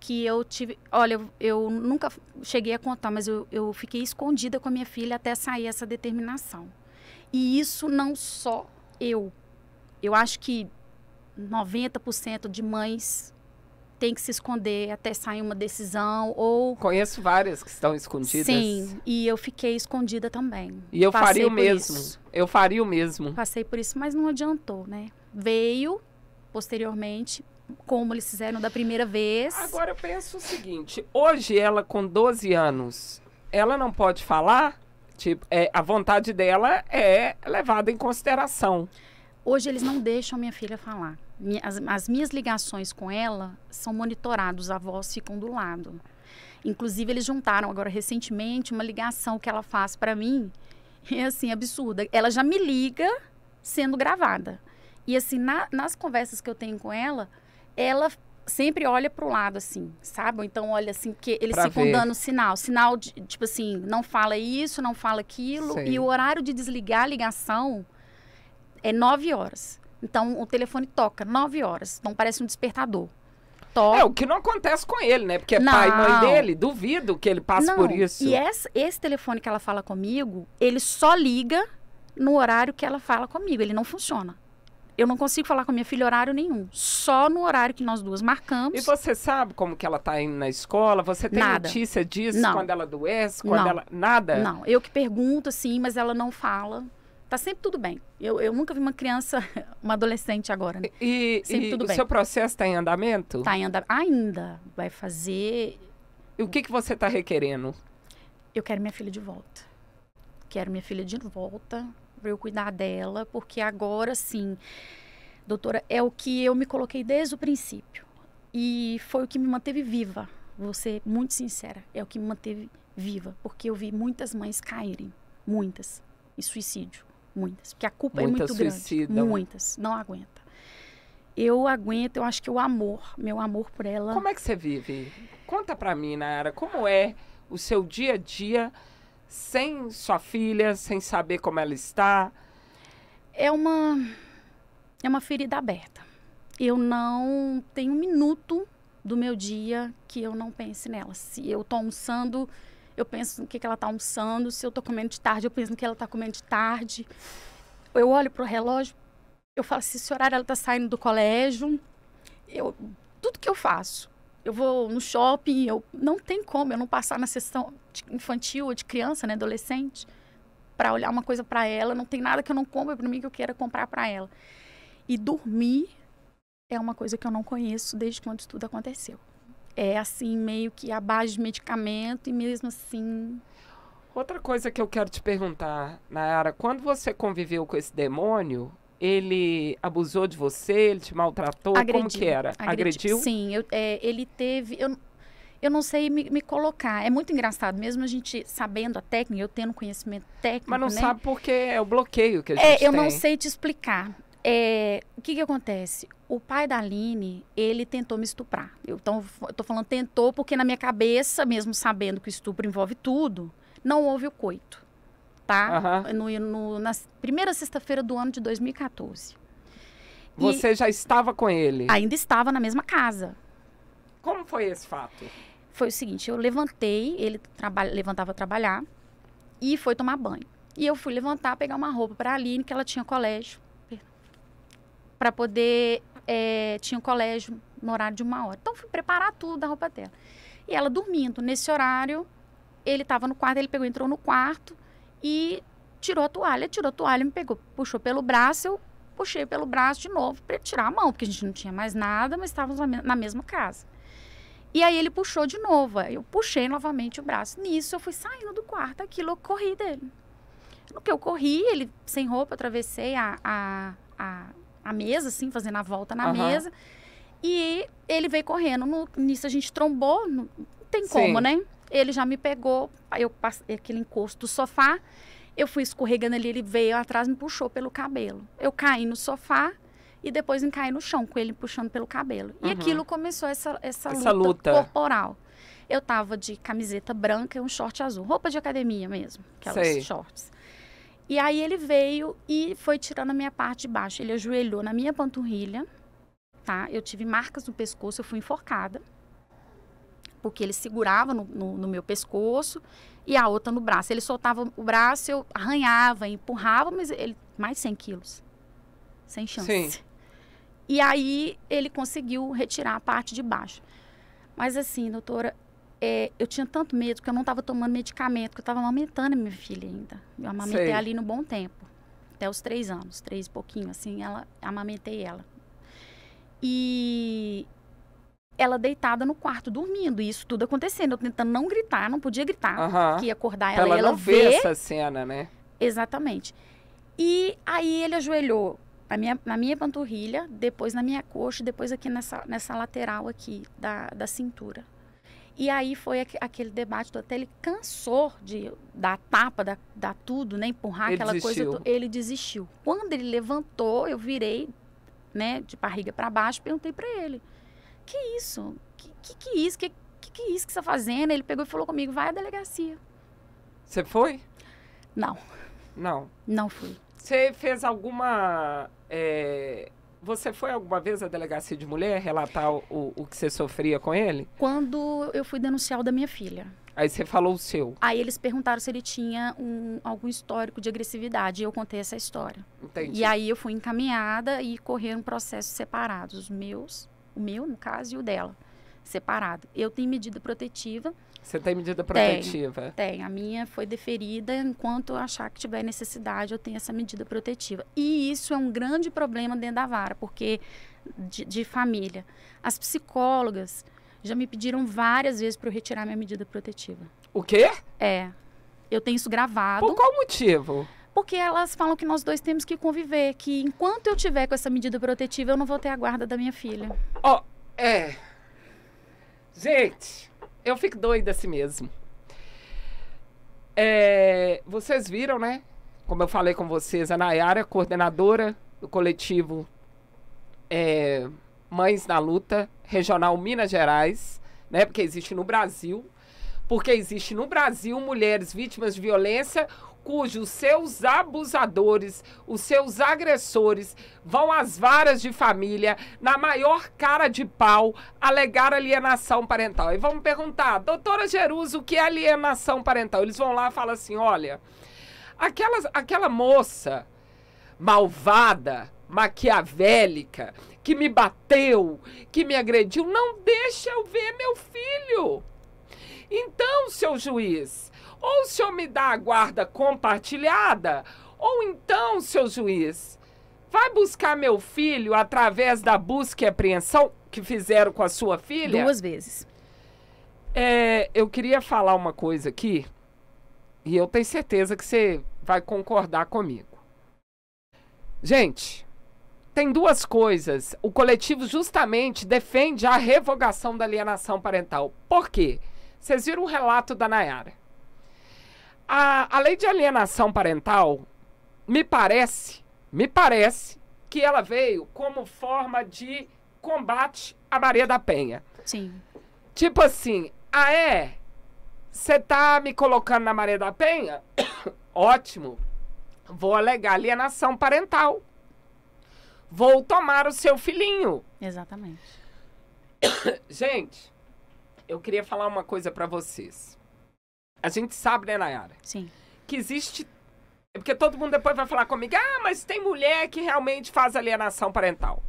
que eu tive. Olha, eu, eu nunca cheguei a contar, mas eu, eu fiquei escondida com a minha filha até sair essa determinação. E isso não só eu. Eu acho que 90% de mães tem que se esconder até sair uma decisão ou conheço várias que estão escondidas sim e eu fiquei escondida também e eu Passei faria o mesmo isso. eu faria o mesmo Passei por isso mas não adiantou né veio posteriormente como eles fizeram da primeira vez agora eu penso o seguinte hoje ela com 12 anos ela não pode falar Tipo, é, a vontade dela é levada em consideração. Hoje eles não deixam minha filha falar. As, as minhas ligações com ela são monitoradas, os avós ficam do lado. Inclusive, eles juntaram agora recentemente uma ligação que ela faz para mim. É assim, absurda. Ela já me liga sendo gravada. E assim, na, nas conversas que eu tenho com ela, ela sempre olha para o lado, assim, sabe? Ou então olha assim, que eles pra ficam ver. dando sinal. Sinal de, tipo assim, não fala isso, não fala aquilo. Sei. E o horário de desligar a ligação é 9 horas. Então o telefone toca 9 horas. Então parece um despertador. Toca. É, o que não acontece com ele, né? Porque é não. pai e mãe dele, duvido que ele passe não. por isso. E esse, esse telefone que ela fala comigo, ele só liga no horário que ela fala comigo. Ele não funciona eu não consigo falar com a minha filha horário nenhum. Só no horário que nós duas marcamos. E você sabe como que ela está indo na escola? Você tem nada. notícia disso? Não. Quando ela adoece? Quando não. ela... Nada? Não. Eu que pergunto, assim, mas ela não fala. Tá sempre tudo bem. Eu, eu nunca vi uma criança, uma adolescente agora. Né? E, sempre e tudo o bem. seu processo está em andamento? Está em andamento. Ainda. Vai fazer... E o que, que você está requerendo? Eu quero minha filha de volta. Quero minha filha de volta para eu cuidar dela, porque agora sim, doutora, é o que eu me coloquei desde o princípio. E foi o que me manteve viva. Vou ser muito sincera, é o que me manteve viva, porque eu vi muitas mães caírem, muitas, em suicídio, muitas, porque a culpa é muitas é muito grande. Muitas, não aguenta. Eu aguento, eu acho que o amor, meu amor por ela. Como é que você vive? Conta pra mim, Nara, como é o seu dia a dia sem sua filha, sem saber como ela está? É uma é uma ferida aberta. Eu não tenho um minuto do meu dia que eu não pense nela. Se eu estou almoçando, eu penso no que, que ela está almoçando. Se eu estou comendo de tarde, eu penso no que ela está comendo de tarde. Eu olho para o relógio, eu falo assim, esse horário ela está saindo do colégio. Eu, tudo que eu faço, eu vou no shopping, eu não tem como eu não passar na sessão, infantil, de criança, né, adolescente, para olhar uma coisa para ela. Não tem nada que eu não compre para mim que eu queira comprar para ela. E dormir é uma coisa que eu não conheço desde quando isso tudo aconteceu. É assim, meio que a base de medicamento e mesmo assim. Outra coisa que eu quero te perguntar, Nayara, quando você conviveu com esse demônio, ele abusou de você, ele te maltratou, agrediu, como que era? Agrediu? agrediu? Sim, eu, é, ele teve... Eu, eu não sei me, me, colocar. É muito engraçado, mesmo a gente sabendo a técnica, eu tendo conhecimento técnico. Mas não né? sabe porque é o bloqueio que a é, gente é, tem. Eu não sei te explicar. É, o que, que acontece? O pai da Aline, ele tentou me estuprar. Eu, então, eu tô falando tentou porque na minha cabeça, mesmo sabendo que o estupro envolve tudo, não houve o coito. Tá? Uhum. No, no, na primeira sexta-feira do ano de 2014. Você e já estava com ele? Ainda estava na mesma casa. Como foi esse fato? foi o seguinte: eu levantei, ele levantava trabalhar e foi tomar banho. E eu fui levantar, pegar uma roupa para a Aline, que ela tinha colégio, para poder. É, tinha um colégio no horário de uma hora. Então, fui preparar tudo da roupa dela. E ela dormindo. Nesse horário, ele estava no quarto, ele pegou, entrou no quarto e tirou a toalha, tirou a toalha, me pegou, puxou pelo braço, eu puxei pelo braço de novo para tirar a mão, porque a gente não tinha mais nada, mas estávamos na mesma casa. E aí ele puxou de novo. Eu puxei novamente o braço. Nisso eu fui saindo do quarto, aquilo eu corri dele. No que eu corri, ele sem roupa, atravessei a, a, a, a mesa, assim, fazendo a volta na uhum. mesa. E ele veio correndo. No, nisso a gente trombou, não tem como, Sim. né? Ele já me pegou, eu passei aquele encosto do sofá. Eu fui escorregando ali, ele veio atrás, me puxou pelo cabelo. Eu caí no sofá, e depois me cair no chão, com ele puxando pelo cabelo. E uhum. aquilo começou essa, essa, essa luta, luta, corporal. Eu tava de camiseta branca e um short azul, roupa de academia mesmo, aquelas Sei. shorts. E aí ele veio e foi tirando a minha parte de baixo. Ele ajoelhou na minha panturrilha, tá? Eu tive marcas no pescoço, eu fui enforcada. Porque ele segurava no, no, no meu pescoço e a outra no braço. Ele soltava o braço, eu arranhava, empurrava, mas ele mais 100 quilos. Sem chance. Sim. E aí ele conseguiu retirar a parte de baixo. Mas assim, doutora, é, eu tinha tanto medo que eu não estava tomando medicamento, que eu estava amamentando a minha filha ainda. Eu amamentei Sei. ali no bom tempo, até os três anos, três e pouquinho, assim, ela amamentei ela. E ela deitada no quarto dormindo, e isso tudo acontecendo, eu tentando não gritar, não podia gritar, uh -huh. que ia acordar ela, ela e ela não ver essa cena, né? Exatamente. E aí ele ajoelhou na minha, na minha panturrilha, depois na minha coxa, depois aqui nessa, nessa lateral aqui da, da cintura. E aí foi aquele debate, até ele cansou de dar tapa, dar, dar tudo, né? Empurrar ele aquela desistiu. coisa. Ele desistiu. Quando ele levantou, eu virei, né, de barriga para baixo, perguntei para ele: "Que isso? Que que, que isso? Que, que que isso que você tá fazendo?" Ele pegou e falou comigo: "Vai à delegacia". Você foi? Não. Não. Não fui. Você fez alguma é, você foi alguma vez à delegacia de mulher relatar o, o que você sofria com ele? Quando eu fui denunciar o da minha filha. Aí você falou o seu. Aí eles perguntaram se ele tinha um, algum histórico de agressividade e eu contei essa história. Entendi. E aí eu fui encaminhada e correram processos separados, os meus, o meu no caso e o dela, separado. Eu tenho medida protetiva você tem medida protetiva? Tem, tem. A minha foi deferida enquanto eu achar que tiver necessidade, eu tenho essa medida protetiva. E isso é um grande problema dentro da vara, porque de, de família. As psicólogas já me pediram várias vezes para eu retirar minha medida protetiva. O quê? É. Eu tenho isso gravado. Por qual motivo? Porque elas falam que nós dois temos que conviver, que enquanto eu tiver com essa medida protetiva, eu não vou ter a guarda da minha filha. Ó, oh, é. Gente, eu fico doida assim mesmo. É, vocês viram, né? Como eu falei com vocês, a Nayara, coordenadora do coletivo é, Mães na Luta, regional Minas Gerais, né? Porque existe no Brasil. Porque existe no Brasil mulheres vítimas de violência cujos seus abusadores, os seus agressores, vão às varas de família, na maior cara de pau, alegar alienação parental. E vão perguntar, doutora Jerusa, o que é alienação parental? Eles vão lá e falam assim: olha, aquelas, aquela moça malvada, maquiavélica, que me bateu, que me agrediu, não deixa eu ver meu filho. Então, seu juiz, ou o senhor me dá a guarda compartilhada, ou então, seu juiz, vai buscar meu filho através da busca e apreensão que fizeram com a sua filha? Duas vezes. É, eu queria falar uma coisa aqui, e eu tenho certeza que você vai concordar comigo. Gente, tem duas coisas. O coletivo justamente defende a revogação da alienação parental. Por quê? Vocês viram o relato da Nayara. A, a lei de alienação parental, me parece, me parece que ela veio como forma de combate à Maria da Penha. Sim. Tipo assim, ah é? Você tá me colocando na Maria da Penha? Ótimo. Vou alegar alienação parental. Vou tomar o seu filhinho. Exatamente. Gente, eu queria falar uma coisa para vocês a gente sabe, né, Nayara? Sim. Que existe. É porque todo mundo depois vai falar comigo, ah, mas tem mulher que realmente faz alienação parental.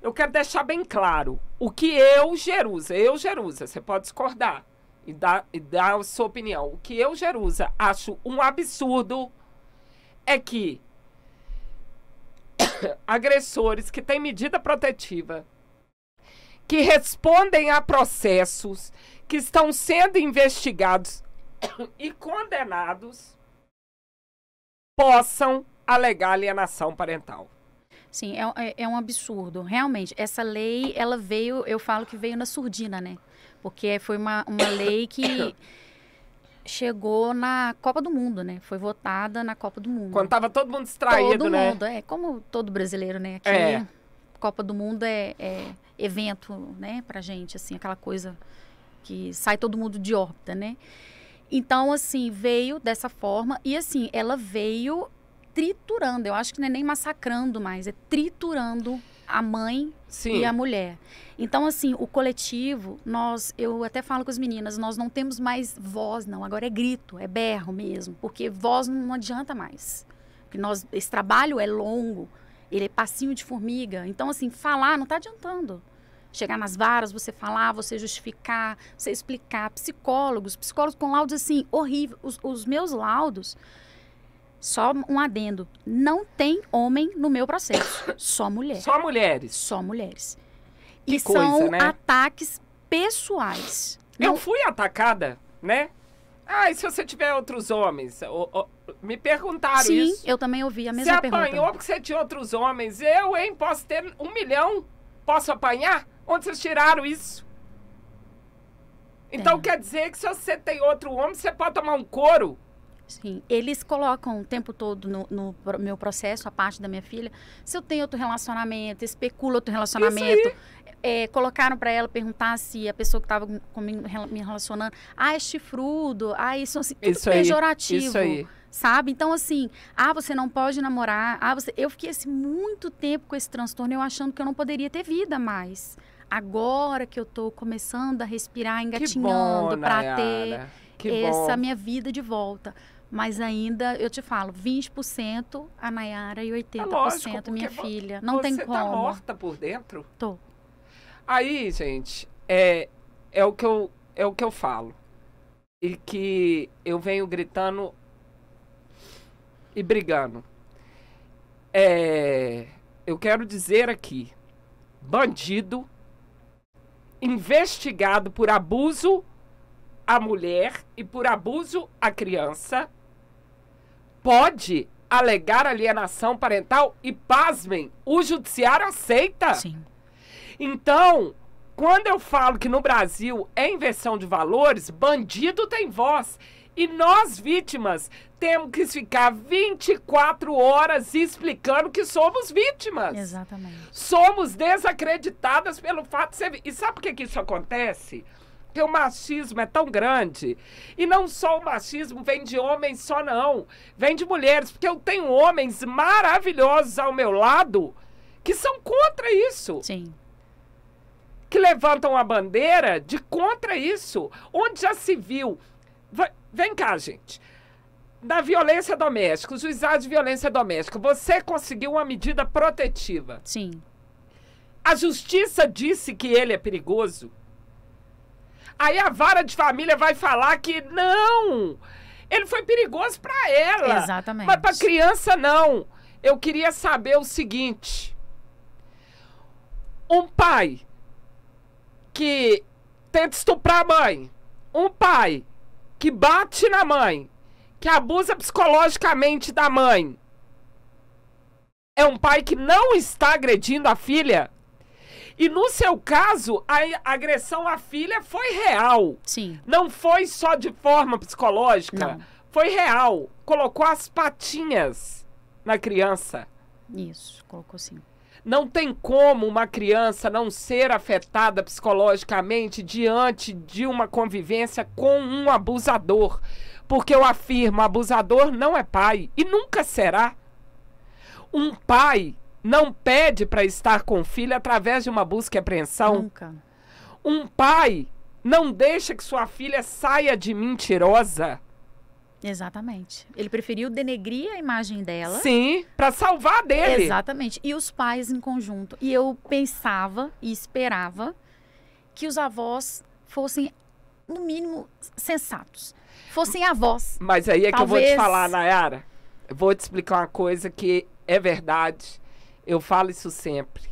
Eu quero deixar bem claro o que eu, Jerusa, eu, Jerusa, você pode discordar e dar, e dar a sua opinião. O que eu, Jerusa, acho um absurdo é que agressores que têm medida protetiva, que respondem a processos, que estão sendo investigados e condenados possam alegar alienação parental. Sim, é, é, é um absurdo. Realmente, essa lei, ela veio, eu falo que veio na surdina, né? Porque foi uma, uma lei que chegou na Copa do Mundo, né? Foi votada na Copa do Mundo. Quando tava todo mundo distraído, todo né? Todo mundo, é. Como todo brasileiro, né? Aqui, é. Copa do Mundo é, é, evento, né? Pra gente, assim, aquela coisa que sai todo mundo de órbita, né? Então, assim, veio dessa forma. E, assim, ela veio triturando. Eu acho que não é nem massacrando mais, é triturando a mãe Sim. e a mulher. Então, assim, o coletivo, nós, eu até falo com as meninas, nós não temos mais voz, não. Agora é grito, é berro mesmo, porque voz não adianta mais. Porque nós, esse trabalho é longo, ele é passinho de formiga. Então, assim, falar não está adiantando chegar nas varas, você falar, você justificar, você explicar. Psicólogos, psicólogos com laudos assim, horrível. Os, os meus laudos, só um adendo, não tem homem no meu processo, só mulher. Só mulheres? Só mulheres. Que e coisa, são né? ataques pessoais. Eu não... fui atacada, né? Ah, e se você tiver outros homens? O, o, me perguntaram Sim, isso. Sim, eu também ouvi a mesma pergunta. Você apanhou porque você tinha outros homens. Eu, hein, posso ter um milhão. Posso apanhar? Onde vocês tiraram isso? Então é. quer dizer que se você tem outro homem, você pode tomar um couro? Sim, eles colocam o tempo todo no, no, meu processo, a parte da minha filha, se eu tenho outro relacionamento, especula outro relacionamento. É, colocaram para ela perguntar se a pessoa que estava comigo me relacionando, ah, é chifrudo, ah, isso, é assim, tudo isso pejorativo. Aí, isso aí sabe? Então, assim, ah, você não pode namorar. Ah, você... Eu fiquei assim, muito tempo com esse transtorno, eu achando que eu não poderia ter vida mais. Agora que eu tô começando a respirar, engatinhando para ter que essa bom. minha vida de volta. Mas ainda, eu te falo, 20% a Nayara e 80% é lógico, minha filha. Não tem tá como. Você tá morta por dentro? Tô. Aí, gente, é, é, o que eu, é o que eu falo. E que eu venho gritando e brigando. É, eu quero dizer aqui: bandido investigado por abuso à mulher e por abuso à criança pode alegar alienação parental e, pasmem, o judiciário aceita. Sim. Então, quando eu falo que no Brasil é inversão de valores, bandido tem voz. E nós, vítimas, temos que ficar 24 horas explicando que somos vítimas. Exatamente. Somos desacreditadas pelo fato de ser. E sabe por que, que isso acontece? Porque o machismo é tão grande. E não só o machismo vem de homens só, não. Vem de mulheres. Porque eu tenho homens maravilhosos ao meu lado que são contra isso. Sim que levantam a bandeira de contra isso, onde já se viu. Vai, Vem cá, gente. Da violência doméstica, o juizado de violência doméstica, você conseguiu uma medida protetiva. Sim. A justiça disse que ele é perigoso. Aí a vara de família vai falar que não, ele foi perigoso para ela. Exatamente. Mas para criança não. Eu queria saber o seguinte: um pai que tenta estuprar a mãe, um pai que bate na mãe, que abusa psicologicamente da mãe, é um pai que não está agredindo a filha? E no seu caso, a agressão à filha foi real. Sim. Não foi só de forma psicológica. Não. Foi real. Colocou as patinhas na criança. Isso, colocou sim. Não tem como uma criança não ser afetada psicologicamente diante de uma convivência com um abusador. Porque eu afirmo, abusador não é pai e nunca será. Um pai não pede para estar com o filho através de uma busca e apreensão. Nunca. Um pai não deixa que sua filha saia de mentirosa. Exatamente. Ele preferiu denegrir a imagem dela. Sim, para salvar dele. Exatamente. E os pais em conjunto. E eu pensava e esperava que os avós fossem, no mínimo, sensatos. Fossem avós. Mas aí é Talvez... que eu vou te falar, Nayara. Eu vou te explicar uma coisa que é verdade. Eu falo isso sempre.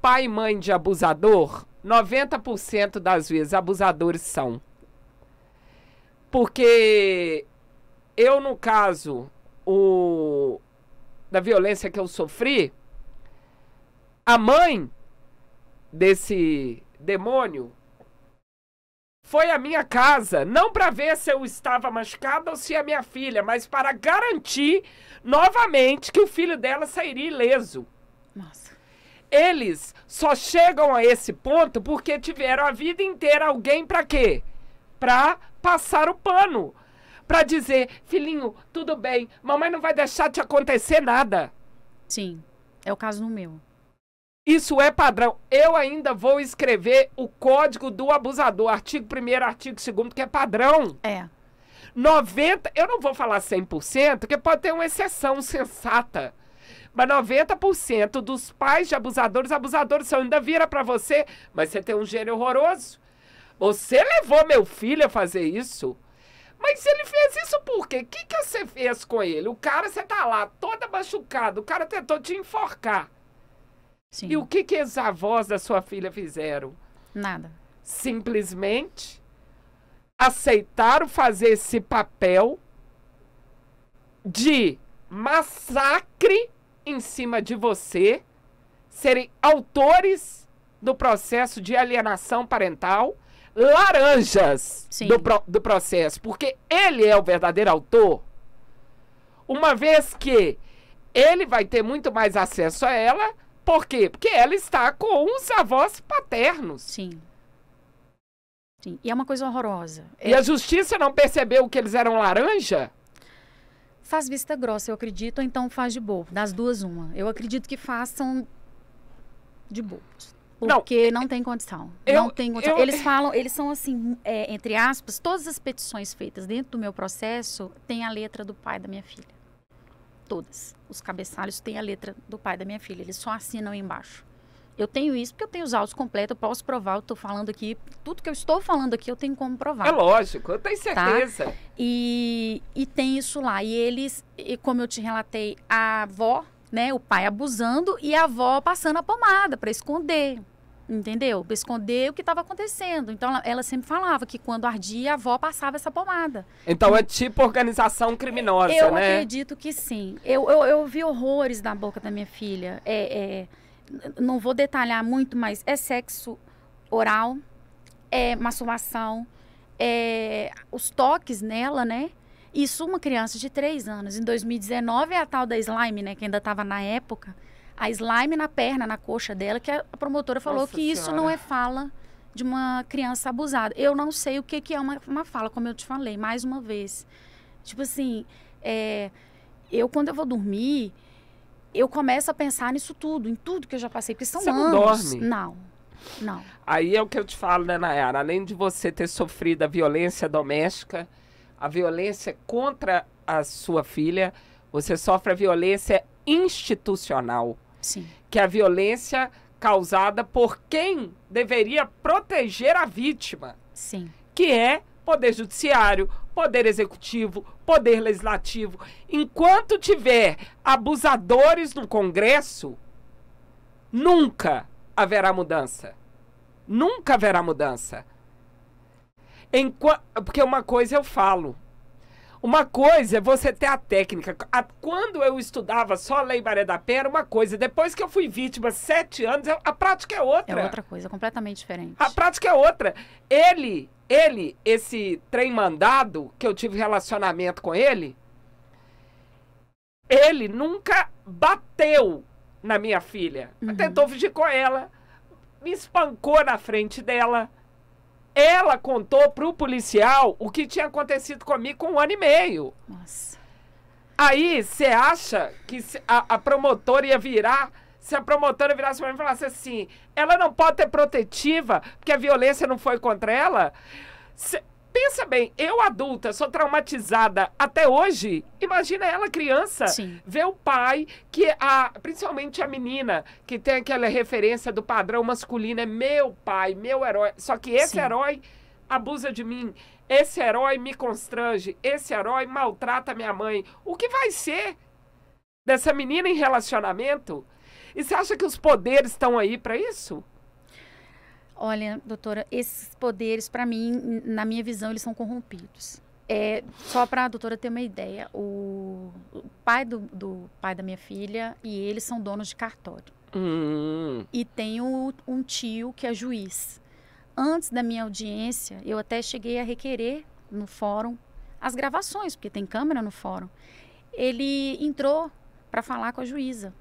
Pai e mãe de abusador, 90% das vezes abusadores são. Porque eu, no caso, o da violência que eu sofri, a mãe desse demônio foi à minha casa, não para ver se eu estava machucada ou se a é minha filha, mas para garantir novamente que o filho dela sairia ileso. Nossa. Eles só chegam a esse ponto porque tiveram a vida inteira alguém para quê? Para passar o pano. Pra dizer, filhinho, tudo bem, mamãe não vai deixar te acontecer nada. Sim, é o caso no meu. Isso é padrão. Eu ainda vou escrever o código do abusador, artigo 1 artigo 2 que é padrão. É. 90, eu não vou falar 100%, porque pode ter uma exceção sensata. Mas 90% dos pais de abusadores, abusadores são ainda vira para você, mas você tem um gênio horroroso. Você levou meu filho a fazer isso? Mas ele fez isso por quê? O que, que você fez com ele? O cara, você tá lá toda machucada, o cara tentou te enforcar. Sim. E o que, que os avós da sua filha fizeram? Nada. Simplesmente aceitaram fazer esse papel de massacre em cima de você, serem autores do processo de alienação parental laranjas do, pro, do processo, porque ele é o verdadeiro autor. Uma vez que ele vai ter muito mais acesso a ela, por quê? Porque ela está com os avós paternos. Sim. Sim. E é uma coisa horrorosa. E é... a justiça não percebeu que eles eram laranja? Faz vista grossa, eu acredito, ou então faz de bobo. Das duas, uma. Eu acredito que façam de bobos. Porque não, não tem condição. Eu, não tem condição. Eu, eles falam, eles são assim, é, entre aspas, todas as petições feitas dentro do meu processo têm a letra do pai da minha filha. Todas. Os cabeçalhos têm a letra do pai da minha filha. Eles só assinam embaixo. Eu tenho isso porque eu tenho os autos completos, eu posso provar, eu estou falando aqui, tudo que eu estou falando aqui eu tenho como provar. É lógico, eu tenho tá? certeza. Tá? E, e tem isso lá. E eles, e como eu te relatei, a avó, né, o pai abusando e a avó passando a pomada para esconder. Entendeu? Para esconder o que estava acontecendo. Então ela, ela, sempre falava que quando ardia, a avó passava essa pomada. Então é tipo organização criminosa, eu né? Eu acredito que sim. Eu, eu, eu, vi horrores na boca da minha filha. É, é, não vou detalhar muito, mas é sexo oral, é masturbação, é, os toques nela, né? Isso uma criança de 3 anos. Em 2019, é a tal da slime, né? Que ainda estava na época a slime na perna, na coxa dela, que a promotora falou Nossa que senhora. isso não é fala de uma criança abusada. Eu não sei o que, que é uma, uma fala, como eu te falei, mais uma vez. Tipo assim, é, eu quando eu vou dormir, eu começo a pensar nisso tudo, em tudo que eu já passei, porque são você anos. Não, dorme. não, não. Aí é o que eu te falo, né, Nayara? Além de você ter sofrido a violência doméstica, a violência contra a sua filha, você sofre a violência institucional. Que é a violência causada por quem deveria proteger a vítima. Sim. Que é poder judiciário, poder executivo, poder legislativo. Enquanto tiver abusadores no Congresso, nunca haverá mudança. Nunca haverá mudança. Enqu porque uma coisa eu falo, uma coisa é você ter a técnica. A, quando eu estudava só a Lei Maria da Penha, era uma coisa. Depois que eu fui vítima, sete anos, a prática é outra. É outra coisa, completamente diferente. A prática é outra. Ele, ele, esse trem mandado, que eu tive relacionamento com ele, ele nunca bateu na minha filha. Uhum. Tentou fugir com ela, me espancou na frente dela. Ela contou pro policial o que tinha acontecido comigo com um ano e meio. Nossa. Aí você acha que a, a, promotora ia virar? Se a promotora virasse para mim e falasse assim, ela não pode ter protetiva, porque a violência não foi contra ela. Cê, pensa bem, eu adulta sou traumatizada até hoje. Imagina ela criança Sim. ver o pai que a principalmente a menina que tem aquela referência do padrão masculino é meu pai, meu herói. Só que esse Sim. herói abusa de mim, esse herói me constrange, esse herói maltrata minha mãe. O que vai ser dessa menina em relacionamento? E você acha que os poderes estão aí para isso? Olha, doutora, esses poderes, para mim, na minha visão, eles são corrompidos. É, só para a doutora ter uma ideia, o, o pai do, do, pai da minha filha e eles são donos de cartório. Hum. E tem um, um tio que é juiz. Antes da minha audiência, eu até cheguei a requerer no fórum as gravações, porque tem câmera no fórum. Ele entrou para falar com a juíza.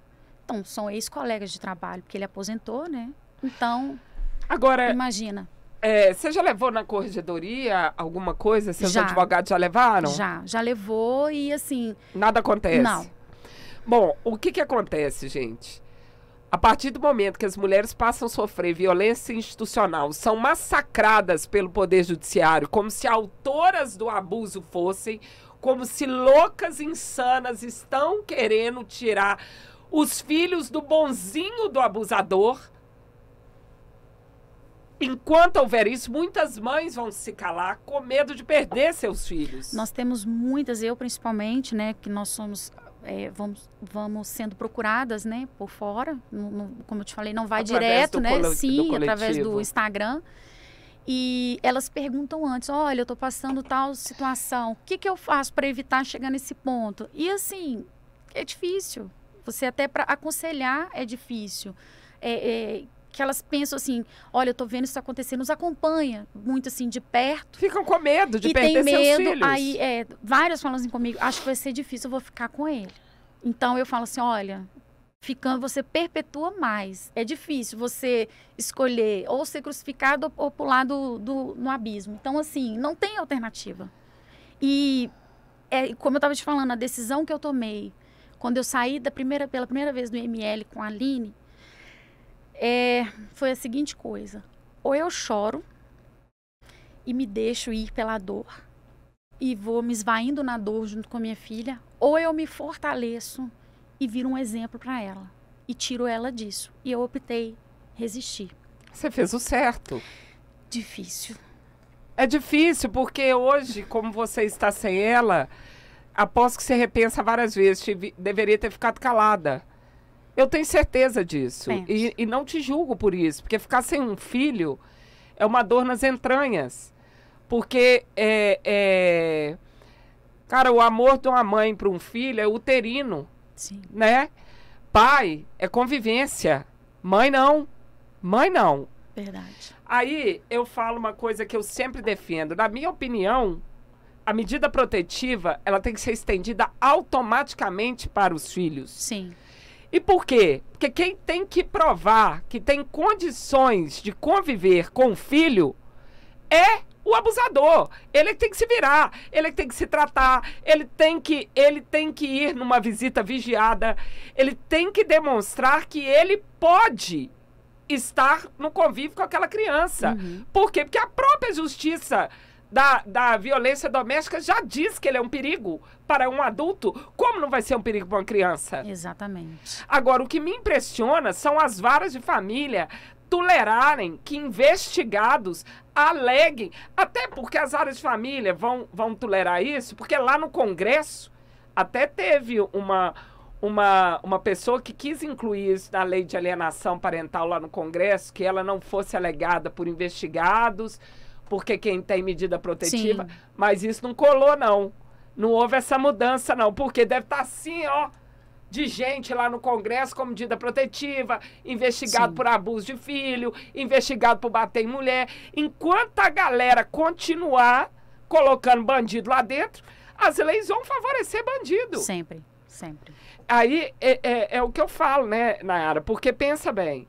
Então, são ex-colegas de trabalho, porque ele aposentou, né? Então, Agora. Imagina. É, você já levou na corregedoria alguma coisa? Seus já. advogados já levaram? Já, já levou e assim. Nada acontece. Não. Bom, o que, que acontece, gente? A partir do momento que as mulheres passam a sofrer violência institucional, são massacradas pelo Poder Judiciário como se autoras do abuso fossem, como se loucas insanas estão querendo tirar os filhos do bonzinho do abusador enquanto houver isso, muitas mães vão se calar com medo de perder seus filhos. Nós temos muitas, eu principalmente, né, que nós somos é, vamos, vamos sendo procuradas, né, por fora. como eu te falei, não vai através direto, né? Sim, do através do Instagram. E elas perguntam antes: olha, eu estou passando tal situação, o que, que eu faço para evitar chegar nesse ponto? E assim, é difícil. Você até para aconselhar é difícil. É, é, que elas pensam assim, olha, eu tô vendo isso acontecer, nos acompanha muito assim de perto. Ficam com medo de e perder tem medo, filhos. Aí, é, várias falam assim comigo, acho que vai ser difícil, eu vou ficar com ele. Então eu falo assim, olha, ficando você perpetua mais. É difícil você escolher ou ser crucificado ou, ou pular do, do, no abismo. Então assim, não tem alternativa. E é, como eu estava te falando, a decisão que eu tomei quando eu saí da primeira, pela primeira vez do ML com a Aline, é, foi a seguinte coisa: ou eu choro e me deixo ir pela dor e vou me esvaindo na dor junto com a minha filha, ou eu me fortaleço e viro um exemplo para ela e tiro ela disso. E eu optei resistir. Você fez o certo. Difícil. É difícil porque hoje, como você está sem ela, aposto que você repensa várias vezes, deveria ter ficado calada eu tenho certeza disso. E, e não te julgo por isso, porque ficar sem um filho é uma dor nas entranhas. Porque é, é... Cara, o amor de uma mãe para um filho é uterino. Sim. Né? Pai é convivência. Mãe não. Mãe não. Verdade. Aí eu falo uma coisa que eu sempre defendo. Na minha opinião, a medida protetiva, ela tem que ser estendida automaticamente para os filhos. Sim. E por quê? Porque quem tem que provar que tem condições de conviver com o filho é o abusador. Ele tem que se virar, ele tem que se tratar, ele tem que, ele tem que ir numa visita vigiada, ele tem que demonstrar que ele pode estar no convívio com aquela criança. Uhum. Por quê? Porque a própria justiça da, da violência doméstica já diz que ele é um perigo para um adulto. Como não vai ser um perigo para uma criança? Exatamente. Agora, o que me impressiona são as varas de família tolerarem que investigados aleguem, até porque as áreas de família vão, vão tolerar isso, porque lá no Congresso até teve uma, uma, uma pessoa que quis incluir isso na lei de alienação parental lá no Congresso, que ela não fosse alegada por investigados porque quem tem medida protetiva. Sim. Mas isso não colou, não. Não houve essa mudança, não, porque deve estar tá assim, ó, de gente lá no Congresso com medida protetiva, investigado Sim. por abuso de filho, investigado por bater em mulher. Enquanto a galera continuar colocando bandido lá dentro, as leis vão favorecer bandido. Sempre, sempre. Aí é, é, é o que eu falo, né, Nayara? Porque pensa bem.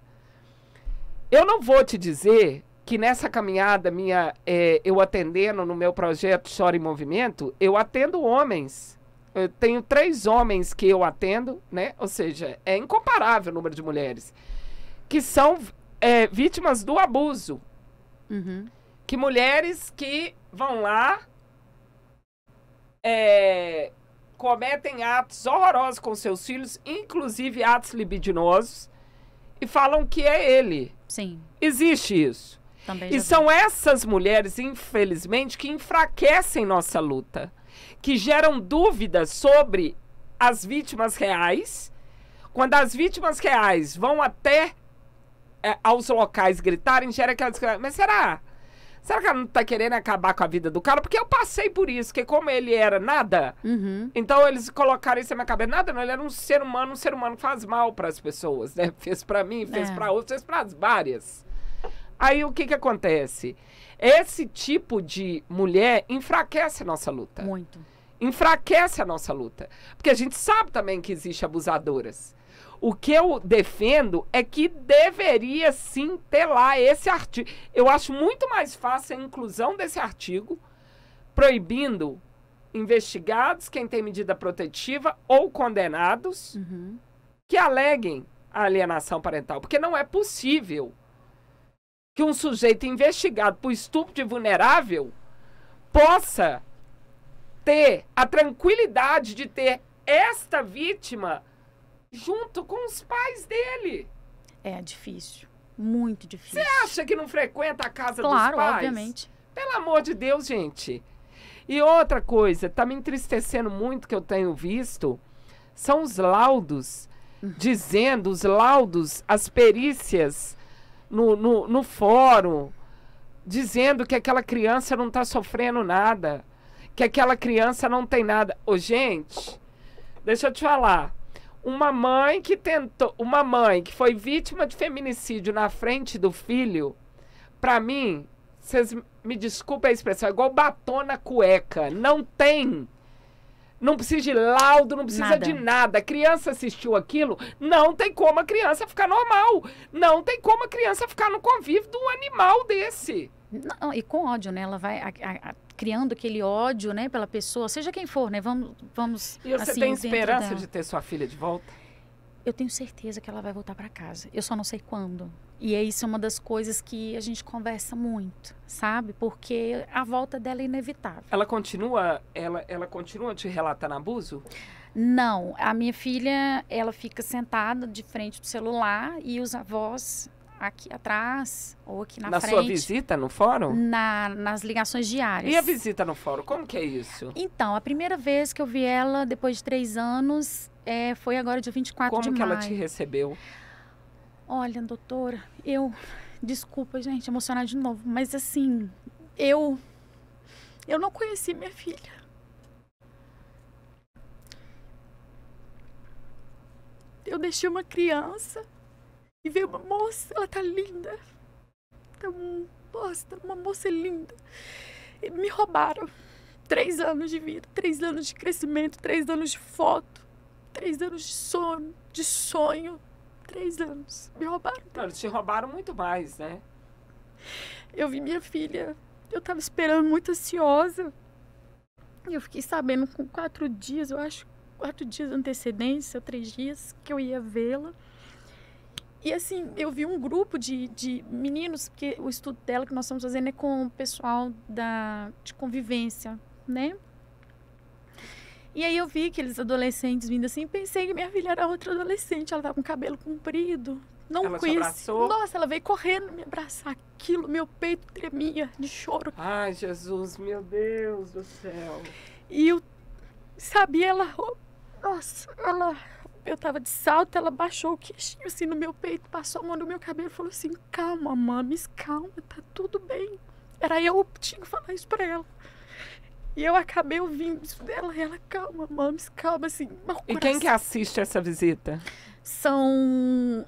Eu não vou te dizer que nessa caminhada minha, é, eu atendendo no meu projeto Chora em Movimento, eu atendo homens. Eu tenho três homens que eu atendo, né? Ou seja, é incomparável o número de mulheres que são é, vítimas do abuso. Uhum. Que mulheres que vão lá, é, cometem atos horrorosos com seus filhos, inclusive atos libidinosos, e falam que é ele. Sim. Existe isso. Também e são vi. essas mulheres, infelizmente, que enfraquecem nossa luta, que geram dúvidas sobre as vítimas reais. Quando as vítimas reais vão até é, aos locais gritarem, gera aquelas. Mas será? Será que ela não tá querendo acabar com a vida do cara? Porque eu passei por isso, que como ele era nada, uhum. então eles colocaram isso na minha cabeça. Nada, não, ele era um ser humano, um ser humano que faz mal para as pessoas, né? Fez para mim, fez é. para outros, fez para várias. Aí o que, que acontece? Esse tipo de mulher enfraquece a nossa luta. Muito. Enfraquece a nossa luta. Porque a gente sabe também que existe abusadoras. O que eu defendo é que deveria sim ter lá esse artigo. Eu acho muito mais fácil a inclusão desse artigo proibindo investigados, quem tem medida protetiva ou condenados, uhum. que aleguem a alienação parental. Porque não é possível que um sujeito investigado por estupro de vulnerável possa ter a tranquilidade de ter esta vítima junto com os pais dele. É difícil, muito difícil. Você acha que não frequenta a casa claro, dos pais? Claro, obviamente. Pelo amor de Deus, gente. E outra coisa, tá me entristecendo muito que eu tenho visto, são os laudos uhum. dizendo, os laudos, as perícias no, no, no fórum, dizendo que aquela criança não está sofrendo nada, que aquela criança não tem nada. Ô, gente, deixa eu te falar. Uma mãe que tentou, uma mãe que foi vítima de feminicídio na frente do filho, para mim, vocês me desculpem a expressão, é igual batom na cueca. Não tem não precisa de laudo, não precisa nada. de nada. A criança assistiu aquilo, não tem como a criança ficar normal. Não tem como a criança ficar no convívio de um animal desse. Não, e com ódio, né? Ela vai a, a, a, criando aquele ódio, né, pela pessoa, seja quem for, né? Vamos, vamos. E você assim, tem esperança de ter sua filha de volta? eu tenho certeza que ela vai voltar para casa. Eu só não sei quando. E é isso é uma das coisas que a gente conversa muito, sabe? Porque a volta dela é inevitável. Ela continua, ela, ela continua te relatando abuso? Não, a minha filha, ela fica sentada de frente do celular e os avós aqui atrás ou aqui na, na frente. Na sua visita no fórum? Na, nas ligações diárias. E a visita no fórum, como que é isso? Então, a primeira vez que eu vi ela, depois de três anos, é, foi agora dia 24 como de maio. Como que ela te recebeu? Olha, doutora, eu... Desculpa, gente, emocionar de novo. Mas, assim, eu... Eu não conheci minha filha. Eu deixei uma criança e veio uma moça, ela tá linda. Tá um bosta, uma moça linda. E me roubaram. Três anos de vida, três anos de crescimento, três anos de foto, três anos de sono, de sonho. Três anos. Me roubaram. Claro, te roubaram muito mais, né? Eu vi minha filha. Eu tava esperando muito ansiosa. E eu fiquei sabendo com quatro dias, eu acho, quatro dias de antecedência, três dias, que eu ia vê-la. E assim, eu vi um grupo de, de meninos, porque o estudo dela que nós estamos fazendo é com o pessoal da, de convivência, né? E aí eu vi aqueles adolescentes vindo assim, pensei que minha filha era outra adolescente, ela estava com cabelo comprido, não ela conheci. Nossa, ela veio correndo me abraçar aquilo, meu peito tremia de choro. Ai, Jesus, meu Deus do céu. E eu sabia ela, oh, nossa, ela eu tava de salto, ela baixou o queixinho assim no meu peito, passou a mão no meu cabelo e falou assim: Calma, mames, calma, tá tudo bem. Era eu que tinha que falar isso pra ela. E eu acabei ouvindo isso dela e ela, calma, mames, calma, assim. E quem que assiste essa visita? São.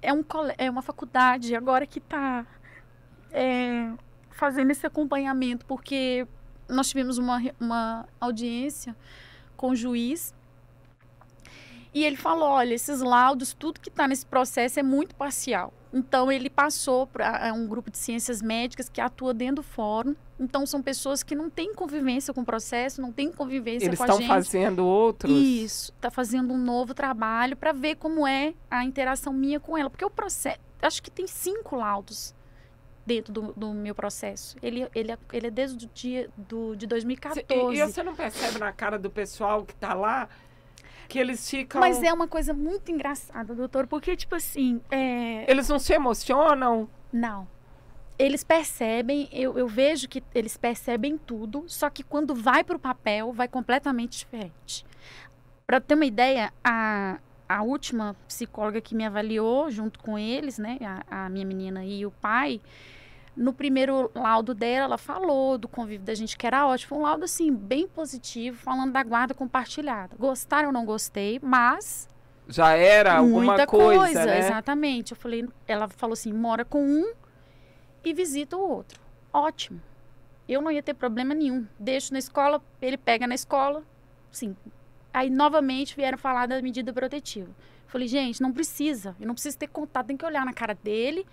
É, um cole... é uma faculdade agora que tá é, fazendo esse acompanhamento, porque nós tivemos uma, uma audiência com o juiz e ele falou: olha, esses laudos, tudo que está nesse processo é muito parcial. Então, ele passou para um grupo de ciências médicas que atua dentro do fórum. Então, são pessoas que não têm convivência com o processo, não têm convivência Eles com a gente. Eles estão fazendo outros? Isso, está fazendo um novo trabalho para ver como é a interação minha com ela. Porque o processo, acho que tem cinco laudos dentro do, do, meu processo. Ele, ele, é, ele é desde o dia do, de 2014. E, e você não percebe na cara do pessoal que está lá que eles ficam. Mas é uma coisa muito engraçada, doutor, porque, tipo assim. É... Eles não se emocionam? Não. Eles percebem, eu, eu vejo que eles percebem tudo, só que quando vai para o papel, vai completamente diferente. Para ter uma ideia, a, a última psicóloga que me avaliou, junto com eles, né, a, a minha menina e o pai, no primeiro laudo dela, ela falou do convívio da gente, que era ótimo. um laudo, assim, bem positivo, falando da guarda compartilhada. Gostaram ou não gostei, mas. Já era alguma muita coisa. Né? coisa né? Exatamente. Eu falei, ela falou assim: mora com um e visita o outro. Ótimo. Eu não ia ter problema nenhum. Deixo na escola, ele pega na escola. Sim. Aí, novamente, vieram falar da medida protetiva. falei, gente, não precisa. Eu não preciso ter contato, tem que olhar na cara dele.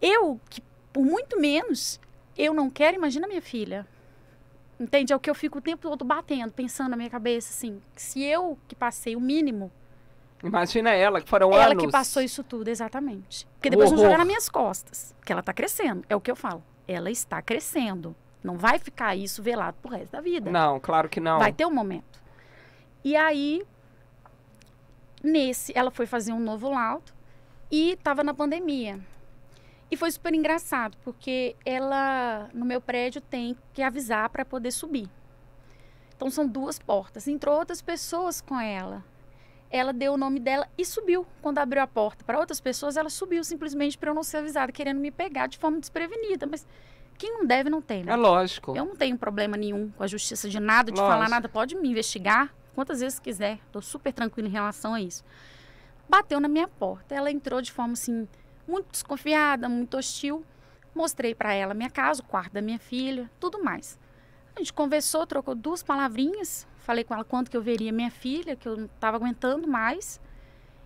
Eu que por muito menos, eu não quero, imagina minha filha. Entende? É o que eu fico o tempo todo batendo, pensando na minha cabeça, assim, se eu que passei o mínimo. Imagina ela, que foram ela anos. Ela que passou isso tudo, exatamente. Porque depois Horror. não jogar nas minhas costas, que ela está crescendo, é o que eu falo. Ela está crescendo. Não vai ficar isso velado pro resto da vida. Não, claro que não. Vai ter um momento. E aí, nesse, ela foi fazer um novo laudo e estava na pandemia. E foi super engraçado, porque ela, no meu prédio, tem que avisar para poder subir. Então são duas portas. Entrou outras pessoas com ela. Ela deu o nome dela e subiu. Quando abriu a porta para outras pessoas, ela subiu simplesmente para eu não ser avisada, querendo me pegar de forma desprevenida. Mas quem não deve, não tem. Né? É lógico. Eu não tenho problema nenhum com a justiça de nada, de lógico. falar nada. Pode me investigar quantas vezes quiser. Estou super tranquila em relação a isso. Bateu na minha porta. Ela entrou de forma assim muito desconfiada, muito hostil. Mostrei para ela minha casa, o quarto da minha filha, tudo mais. A gente conversou, trocou duas palavrinhas, falei com ela quanto que eu veria minha filha, que eu não estava aguentando mais.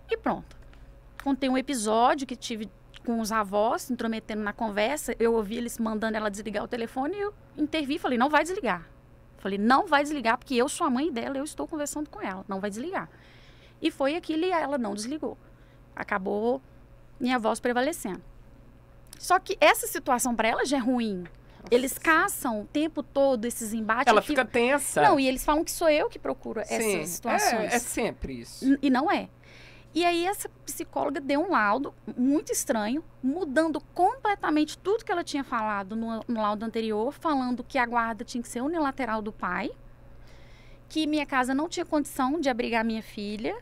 E pronto. Contei um episódio que tive com os avós, intrometendo na conversa. Eu ouvi eles mandando ela desligar o telefone e eu intervi, falei: "Não vai desligar". Falei: "Não vai desligar porque eu sou a mãe dela, eu estou conversando com ela, não vai desligar". E foi aquilo e ela não desligou. Acabou minha voz prevalecendo. Só que essa situação para ela já é ruim. Eles caçam o tempo todo esses embates. Ela aqui. fica tensa. Não, e eles falam que sou eu que procuro Sim, essas é, situações. É, é sempre isso. E não é. E aí essa psicóloga deu um laudo muito estranho, mudando completamente tudo que ela tinha falado no, no, laudo anterior, falando que a guarda tinha que ser unilateral do pai, que minha casa não tinha condição de abrigar minha filha,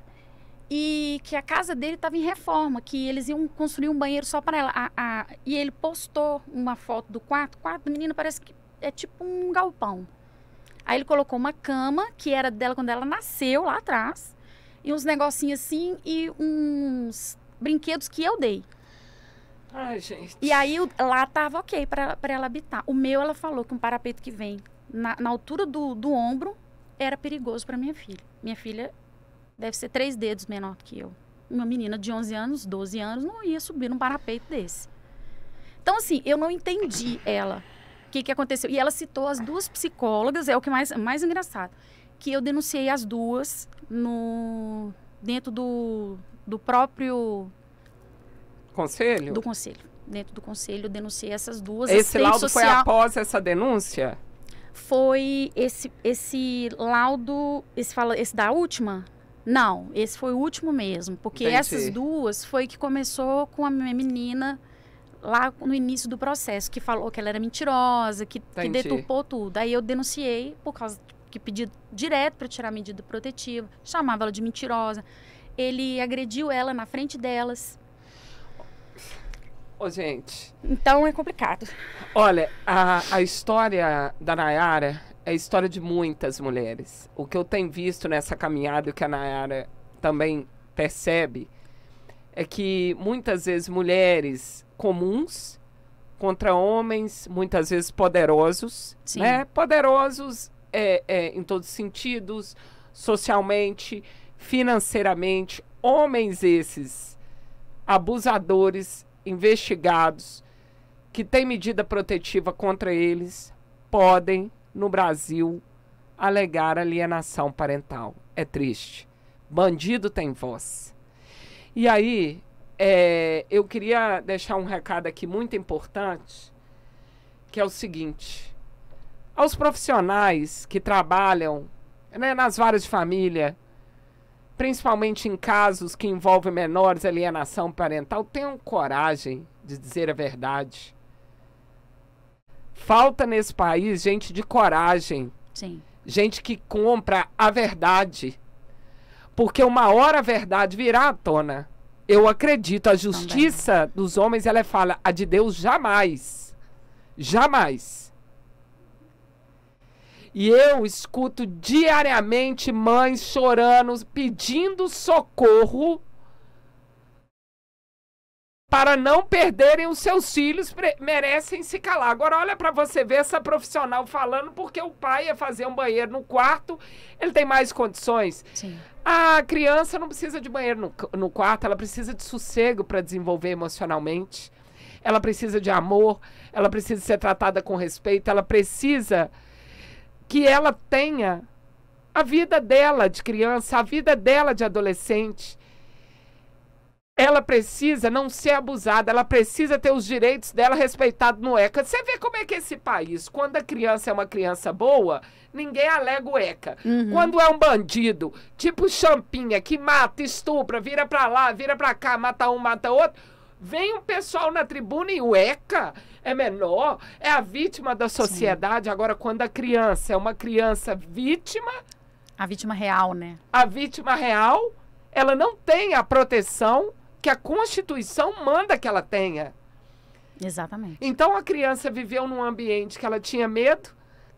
e que a casa dele estava em reforma, que eles iam construir um banheiro só para ela. A, a, e ele postou uma foto do quarto. O quarto do menino parece que é tipo um galpão. Aí ele colocou uma cama, que era dela quando ela nasceu, lá atrás, e uns negocinhos assim, e uns brinquedos que eu dei. Ai, gente. E aí lá tava ok para ela habitar. O meu, ela falou que um parapeito que vem na, na altura do, do ombro era perigoso para minha filha. Minha filha deve ser três dedos menor que eu. Uma menina de 11 anos, 12 anos, não ia subir num parapeito desse. Então, assim, eu não entendi ela. O que, que aconteceu? E ela citou as duas psicólogas, é o que mais, mais engraçado, que eu denunciei as duas no dentro do, do próprio... Conselho? Do conselho dentro do conselho, eu denunciei essas duas. Esse laudo social... foi após essa denúncia? Foi esse, esse laudo, esse, fala, esse da última, não, esse foi o último mesmo, porque Entendi. essas duas foi que começou com a minha menina lá no início do processo, que falou que ela era mentirosa, que, que deturpou tudo. Aí eu denunciei por causa que pedi direto para tirar a medida protetiva, chamava ela de mentirosa. Ele agrediu ela na frente delas. Ô, gente. Então é complicado. Olha, a, a história da Nayara é a história de muitas mulheres. O que eu tenho visto nessa caminhada, o que a Nayara também percebe, é que muitas vezes mulheres comuns contra homens, muitas vezes poderosos, Sim. né? Poderosos é, é, em todos os sentidos, socialmente, financeiramente, homens esses abusadores, investigados, que têm medida protetiva contra eles, podem no Brasil alegar alienação parental. É triste. Bandido tem voz. E aí, é, eu queria deixar um recado aqui muito importante, que é o seguinte: aos profissionais que trabalham né, nas várias famílias, principalmente em casos que envolvem menores alienação parental, tenham coragem de dizer a verdade. Falta nesse país gente de coragem. Sim. Gente que compra a verdade. Porque uma hora a verdade virá à tona. Eu acredito, a justiça Também. dos homens, ela fala, a de Deus jamais. Jamais. E eu escuto diariamente mães chorando, pedindo socorro para não perderem os seus filhos, merecem se calar. Agora, olha para você ver essa profissional falando porque o pai ia fazer um banheiro no quarto, ele tem mais condições. Sim. A criança não precisa de banheiro no, no quarto, ela precisa de sossego para desenvolver emocionalmente, ela precisa de amor, ela precisa ser tratada com respeito, ela precisa que ela tenha a vida dela de criança, a vida dela de adolescente ela precisa não ser abusada, ela precisa ter os direitos dela respeitados no ECA. Você vê como é que é esse país, quando a criança é uma criança boa, ninguém alega o ECA. Uhum. Quando é um bandido, tipo champinha, que mata, estupra, vira pra lá, vira pra cá, mata um, mata outro, vem um pessoal na tribuna e o ECA é menor, é a vítima da sociedade. Sim. Agora, quando a criança é uma criança vítima... A vítima real, né? A vítima real... Ela não tem a proteção que a Constituição manda que ela tenha. Exatamente. Então a criança viveu num ambiente que ela tinha medo,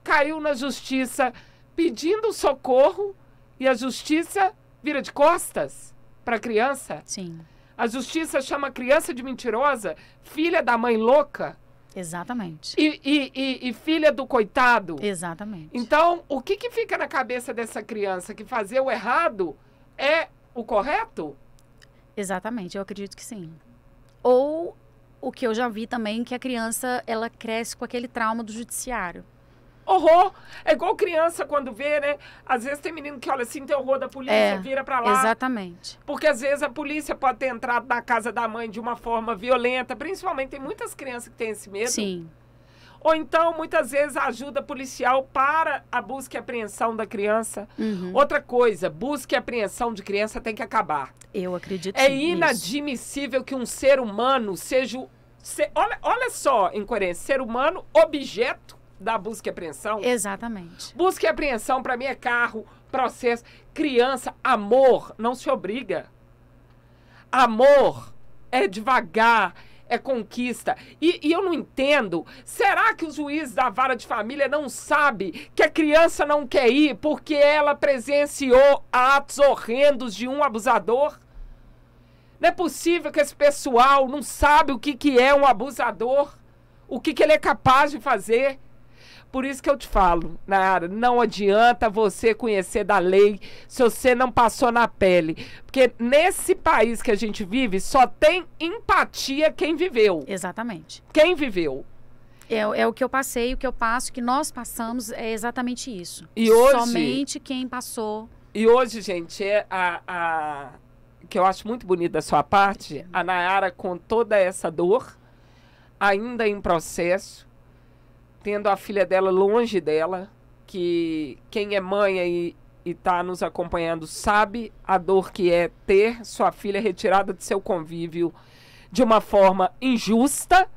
caiu na justiça pedindo socorro e a justiça vira de costas para a criança. Sim. A justiça chama a criança de mentirosa, filha da mãe louca. Exatamente. E, e, e, e, filha do coitado. Exatamente. Então, o que, que fica na cabeça dessa criança? Que fazer o errado é o correto? Exatamente, eu acredito que sim. Ou o que eu já vi também, que a criança ela cresce com aquele trauma do judiciário. Horror! É igual criança quando vê, né? Às vezes tem menino que olha assim, tem horror da polícia, é, vira pra lá. Exatamente. Porque às vezes a polícia pode ter entrado na casa da mãe de uma forma violenta, principalmente tem muitas crianças que têm esse medo. Sim ou então muitas vezes a ajuda policial para a busca e apreensão da criança. Uhum. Outra coisa, busca e apreensão de criança tem que acabar. Eu acredito. É inadmissível nisso. que um ser humano seja. Se, olha, olha só, incoerência, ser humano objeto da busca e apreensão. Exatamente. Busca e apreensão para mim é carro, processo, criança, amor, não se obriga. Amor é devagar, é conquista. E, e eu não entendo. Será que os juízes da vara de família não sabem que a criança não quer ir porque ela presenciou atos horrendos de um abusador? Não é possível que esse pessoal não sabe o que, que é um abusador, o que, que ele é capaz de fazer. Por isso que eu te falo, Nayara, não adianta você conhecer da lei se você não passou na pele. Porque nesse país que a gente vive, só tem empatia quem viveu. Exatamente. Quem viveu. É, é, o que eu passei, o que eu passo, o que nós passamos é exatamente isso. E hoje. Somente quem passou. E hoje, gente, é a, a que eu acho muito bonita da sua parte, a Nayara com toda essa dor, ainda em processo, tendo a filha dela longe dela, que quem é mãe e está nos acompanhando sabe a dor que é ter sua filha retirada de seu convívio de uma forma injusta.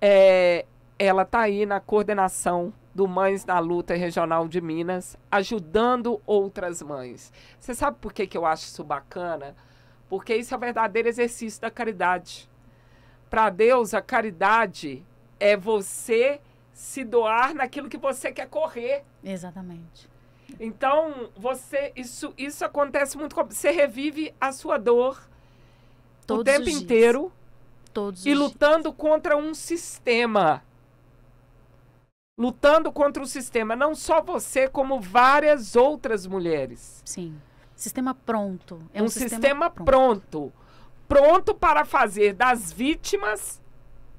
É, ela está aí na coordenação do Mães da Luta Regional de Minas, ajudando outras mães. Você sabe por que, que eu acho isso bacana? Porque isso é o verdadeiro exercício da caridade. Para Deus, a caridade é você se doar naquilo que você quer correr. Exatamente. Então, você isso isso acontece muito, você revive a sua dor Todos o tempo inteiro. Todos e lutando dias. contra um sistema. Lutando contra o sistema, não só você, como várias outras mulheres. Sim. Sistema pronto. É um, um sistema, sistema pronto. pronto. Pronto para fazer das vítimas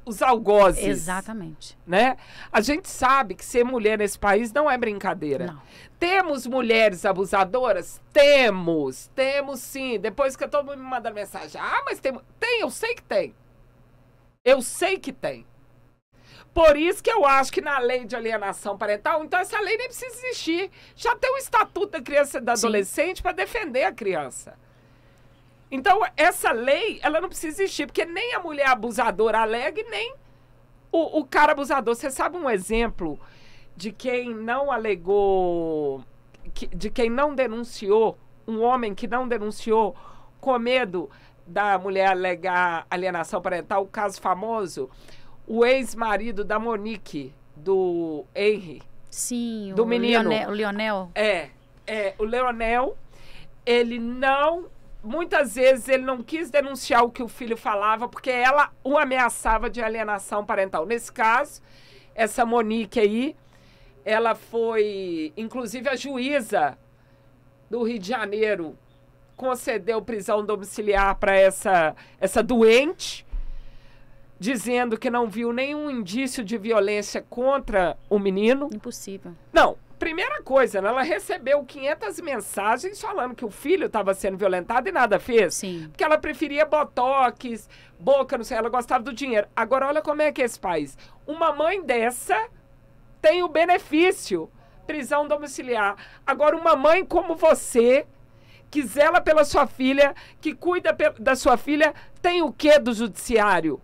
os algozes. Exatamente. Né? A gente sabe que ser mulher nesse país não é brincadeira. Não. Temos mulheres abusadoras? Temos, temos sim. Depois que todo mundo me manda mensagem, ah, mas tem, tem, eu sei que tem. Eu sei que tem. Por isso que eu acho que na lei de alienação parental, então essa lei nem precisa existir. Já tem o estatuto da criança e da adolescente para defender a criança. Então, essa lei, ela não precisa existir, porque nem a mulher abusadora alega nem o, o cara abusador. Você sabe um exemplo de quem não alegou, de quem não denunciou, um homem que não denunciou com medo da mulher alegar alienação parental, o caso famoso, o ex-marido da Monique, do Henry. Sim, do o menino. Leonel, o Leonel. É, é, o Leonel, ele não muitas vezes ele não quis denunciar o que o filho falava porque ela o ameaçava de alienação parental. Nesse caso, essa Monique aí, ela foi, inclusive, a juíza do Rio de Janeiro concedeu prisão domiciliar para essa, essa doente, dizendo que não viu nenhum indício de violência contra o menino. Impossível. Não, primeira coisa, né? ela recebeu 500 mensagens falando que o filho estava sendo violentado e nada fez. Sim. Porque ela preferia botox, boca, não sei, ela gostava do dinheiro. Agora, olha como é que é esse país. Uma mãe dessa tem o benefício, prisão domiciliar. Agora, uma mãe como você, que zela pela sua filha, que cuida da sua filha, tem o quê do judiciário?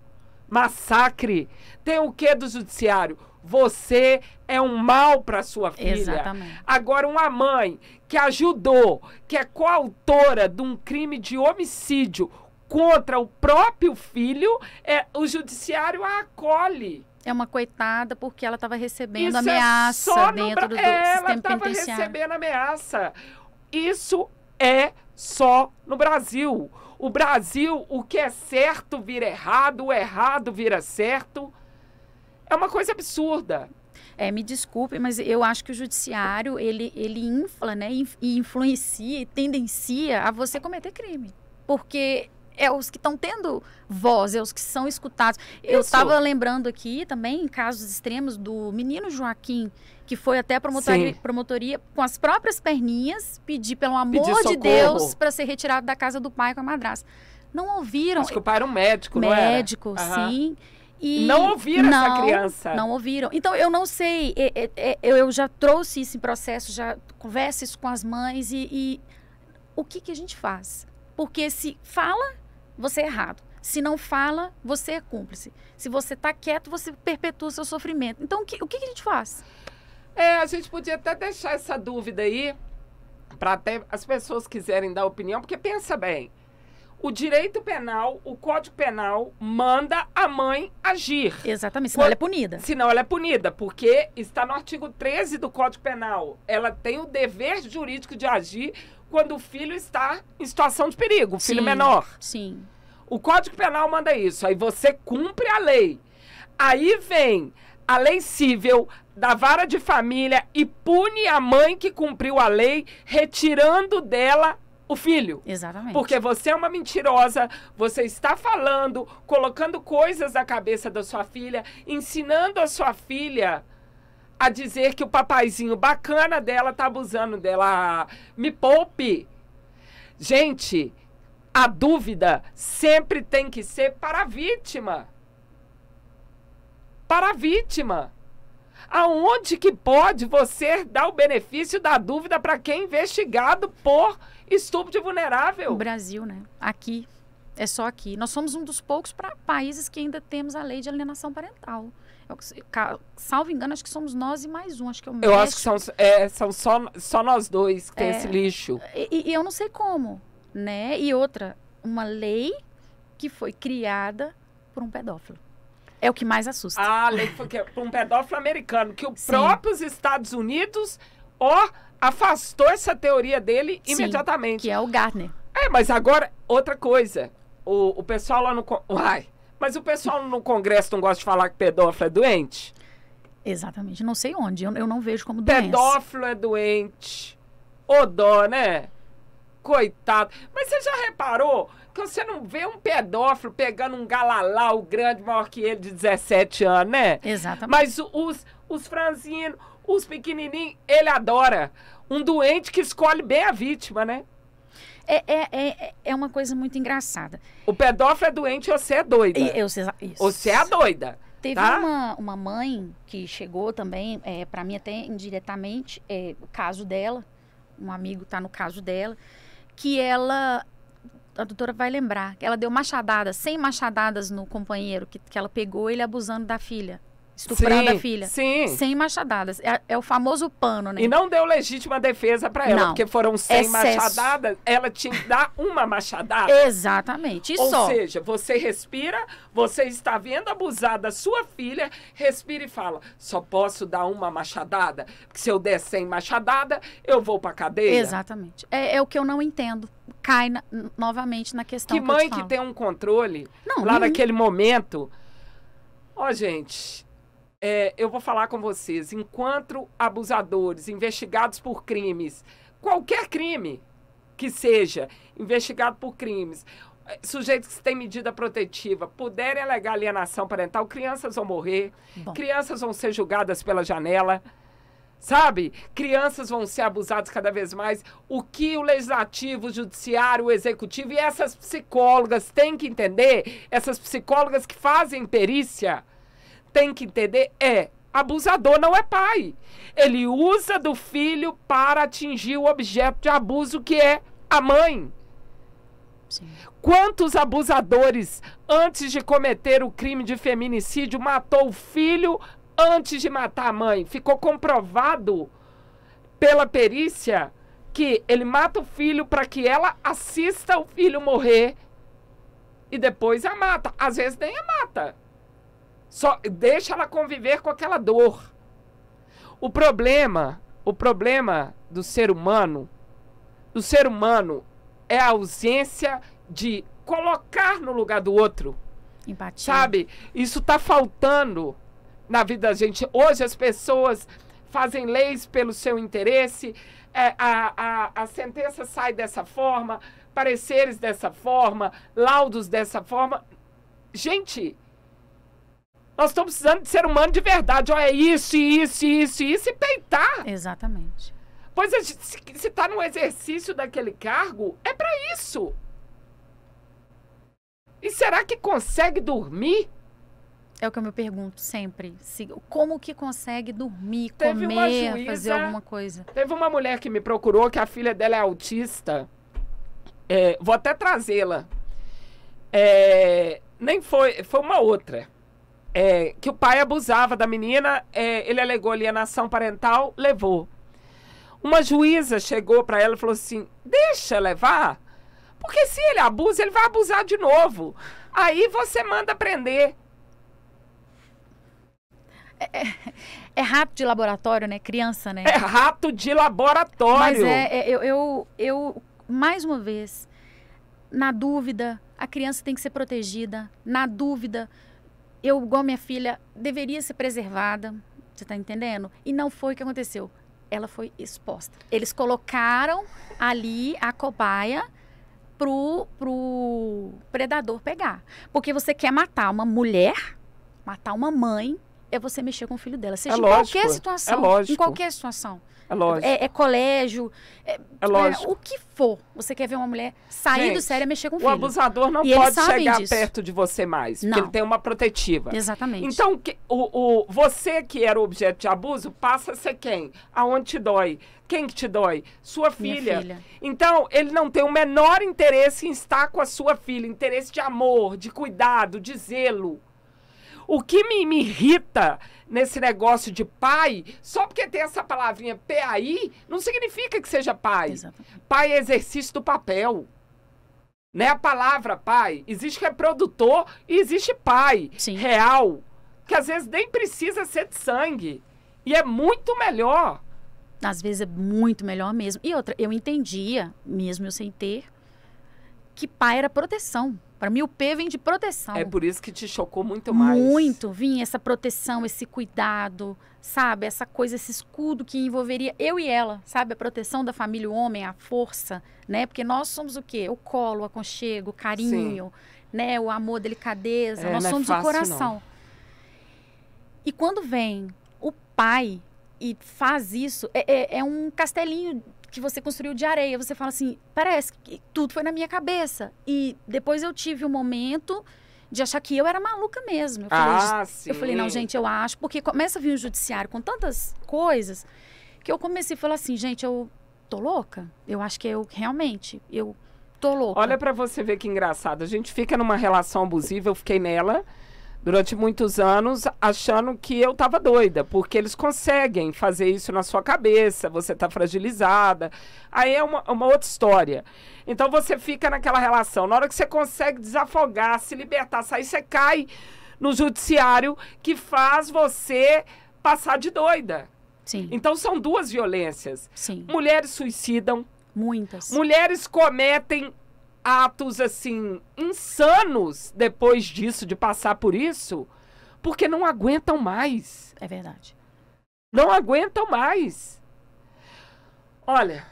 Massacre. Tem o quê do judiciário? Você é um mal para sua filha. Exatamente. Agora, uma mãe que ajudou, que é coautora de um crime de homicídio contra o próprio filho, é, o judiciário a acolhe. É uma coitada porque ela estava recebendo Isso é ameaça é dentro no... do é, sistema ela estava recebendo ameaça. Isso é só no Brasil. O Brasil, o que é certo vira errado, o errado vira certo. É uma coisa absurda. É, me desculpe, mas eu acho que o judiciário ele, ele infla, né, e influencia e tendencia a você cometer crime. Porque é os que estão tendo voz, é os que são escutados. Isso. Eu estava lembrando aqui também em casos extremos do menino Joaquim, que foi até a promotoria, promotoria com as próprias perninhas pedir, pelo amor pedir de Deus, para ser retirado da casa do pai com a madrasta. Não ouviram. Acho que o pai era um médico, médico não Médico, sim. Uhum. E não ouviram não, essa criança. Não ouviram. Então, eu não sei. É, é, é, eu já trouxe esse processo, já converso isso com as mães e, e o que, que a gente faz? Porque se fala, você é errado. Se não fala, você é cúmplice. Se você está quieto, você perpetua o seu sofrimento. Então, o que, o que, que a gente faz? É, a gente podia até deixar essa dúvida aí para até as pessoas quiserem dar opinião, porque pensa bem o direito penal, o código penal, manda a mãe agir. Exatamente, senão ela é punida. Senão ela é punida, porque está no artigo 13 do Código Penal. Ela tem o dever jurídico de agir quando o filho está em situação de perigo, o filho sim, menor. Sim. O Código Penal manda isso. Aí você cumpre a lei. Aí vem a lei civil da vara de família e pune a mãe que cumpriu a lei, retirando dela o filho. Exatamente. Porque você é uma mentirosa, você está falando, colocando coisas na cabeça da sua filha, ensinando a sua filha a dizer que o papaizinho bacana dela tá abusando dela. Me poupe. Gente, a dúvida sempre tem que ser para a vítima. Para a vítima. Aonde que pode você dar o benefício da dúvida para quem é investigado por estupro de vulnerável. o Brasil, né? Aqui. É só aqui. Nós somos um dos poucos pra, países que ainda temos a lei de alienação parental. Eu, salvo engano, acho que somos nós e mais um. Acho que é o México. Eu acho que são, é, são só, só nós dois que é, tem esse lixo. E, e eu não sei como, né? E outra, uma lei que foi criada por um pedófilo. É o que mais assusta. Ah, lei foi criada por um pedófilo americano, que os próprios Estados Unidos, ó... Oh, afastou essa teoria dele Sim, imediatamente. Que é o Gartner. É, mas agora, outra coisa. O, o pessoal lá no. Uai, mas o pessoal no Congresso não gosta de falar que pedófilo é doente? Exatamente. Não sei onde. Eu, eu não vejo como doente. Pedófilo é doente. Ô dó, né? Coitado. Mas você já reparou que você não vê um pedófilo pegando um galalau grande, maior que ele, de 17 anos, né? Exatamente. Mas os, os franzinos os pequenininhos, ele adora. Um doente que escolhe bem a vítima, né? É, é, é, é uma coisa muito engraçada. O pedófilo é doente ou você é doida. E, eu, isso. Você é a doida. Teve tá? uma, uma mãe que chegou também, é, para mim até indiretamente, é, o caso dela, um amigo tá no caso dela, que ela, a doutora vai lembrar, ela deu machadadas, 100 machadadas no companheiro que, que ela pegou, ele abusando da filha estuprando sim, a filha. Sim. Sem machadadas. É, é, o famoso pano, né? E não deu legítima defesa para ela, não. porque foram 100 Excesso. machadadas, ela tinha que dar uma machadada. Exatamente. E Ou só. seja, você respira, você está vendo abusada a sua filha, respira e fala: só posso dar uma machadada, porque se eu der 100 machadada, eu vou para cadeia. Exatamente. É, é o que eu não entendo cai na, novamente na questão que, que mãe que, tem um controle não, lá uhum. naquele momento ó oh, gente é, eu vou falar com vocês, enquanto abusadores investigados por crimes, qualquer crime que seja investigado por crimes, é, sujeitos que têm medida protetiva puderem alegar alienação parental, crianças vão morrer, Bom. crianças vão ser julgadas pela janela. Sabe? Crianças vão ser abusadas cada vez mais. O que o legislativo, o judiciário, o executivo e essas psicólogas têm que entender, essas psicólogas que fazem perícia, tem que entender é abusador não é pai. Ele usa do filho para atingir o objeto de abuso que é a mãe. Sim. Quantos abusadores, antes de cometer o crime de feminicídio, matou o filho antes de matar a mãe? Ficou comprovado pela perícia que ele mata o filho para que ela assista o filho morrer e depois a mata. Às vezes nem a mata. Só deixa ela conviver com aquela dor. O problema, o problema do ser humano, do ser humano é a ausência de colocar no lugar do outro. Empatia. Sabe? Isso está faltando na vida da gente. Hoje as pessoas fazem leis pelo seu interesse, é, a, a, a sentença sai dessa forma, pareceres dessa forma, laudos dessa forma. Gente, nós estamos precisando de ser humano de verdade. Olha, é isso, isso, isso, isso e peitar. Exatamente. Pois se está no exercício daquele cargo, é para isso. E será que consegue dormir? É o que eu me pergunto sempre. Se, como que consegue dormir, teve comer, juíza, fazer alguma coisa? Teve uma mulher que me procurou que a filha dela é autista. É, vou até trazê-la. É, nem foi, foi uma outra é, que o pai abusava da menina, é, ele alegou alienação parental, levou. Uma juíza chegou para ela e falou assim: deixa levar, porque se ele abusa, ele vai abusar de novo. Aí você manda prender. É, é, é rato de laboratório, né? Criança, né? É rato de laboratório. Mas é, é, eu, eu, eu, mais uma vez, na dúvida, a criança tem que ser protegida. Na dúvida, eu, igual minha filha, deveria ser preservada, você tá entendendo? E não foi o que aconteceu. Ela foi exposta. Eles colocaram ali a cobaia pro, pro predador pegar. Porque você quer matar uma mulher, matar uma mãe, é você mexer com o filho dela. Seja é em é lógico, qualquer situação. É lógico. Em qualquer situação. É, é, lógico. é, é colégio. É, é lógico. É, o que for. Você quer ver uma mulher sair Gente, do sério e é mexer com o filho. O abusador não e pode chegar disso. perto de você mais. Não. Porque ele tem uma protetiva. Exatamente. Então, que, o, o, você que era objeto de abuso, passa a ser quem? Aonde te dói? Quem que te dói? Sua filha. filha. Então, ele não tem o menor interesse em estar com a sua filha. Interesse de amor, de cuidado, de zelo. O que me, me irrita nesse negócio de pai, só porque tem essa palavrinha PAI, não significa que seja pai. Exatamente. Pai é exercício do papel. Né? A palavra pai, existe reprodutor é e existe pai Sim. real, que às vezes nem precisa ser de sangue. E é muito melhor. Às vezes é muito melhor mesmo. E outra, eu entendia, mesmo eu sem ter, que pai era proteção. Para mim, o P vem de proteção. É por isso que te chocou muito mais. Muito, vinha essa proteção, esse cuidado, sabe? Essa coisa, esse escudo que envolveria eu e ela, sabe? A proteção da família, o homem, a força, né? Porque nós somos o quê? O colo, o aconchego, o carinho, Sim. né? O amor, a delicadeza. É, nós é somos é fácil, o coração. Não. E quando vem o pai e faz isso, é, é, é um castelinho que você construiu de areia. Você fala assim, parece que tudo foi na minha cabeça. E depois eu tive um momento de achar que eu era maluca mesmo. Eu falei, ah, sim. eu falei não, gente, eu acho, porque começa a vir o judiciário com tantas coisas que eu comecei a falar assim, gente, eu tô louca. Eu acho que eu realmente, eu tô louca. Olha para você ver que engraçado. A gente fica numa relação abusiva, eu fiquei nela durante muitos anos achando que eu estava doida, porque eles conseguem fazer isso na sua cabeça, você está fragilizada. Aí é uma, uma outra história. Então você fica naquela relação. Na hora que você consegue desafogar, se libertar, sair, você cai no judiciário que faz você passar de doida. Sim. Então são duas violências. Sim. Mulheres suicidam. Muitas. Mulheres cometem atos assim insanos depois disso, de passar por isso, porque não aguentam mais. É verdade. Não aguentam mais. Olha,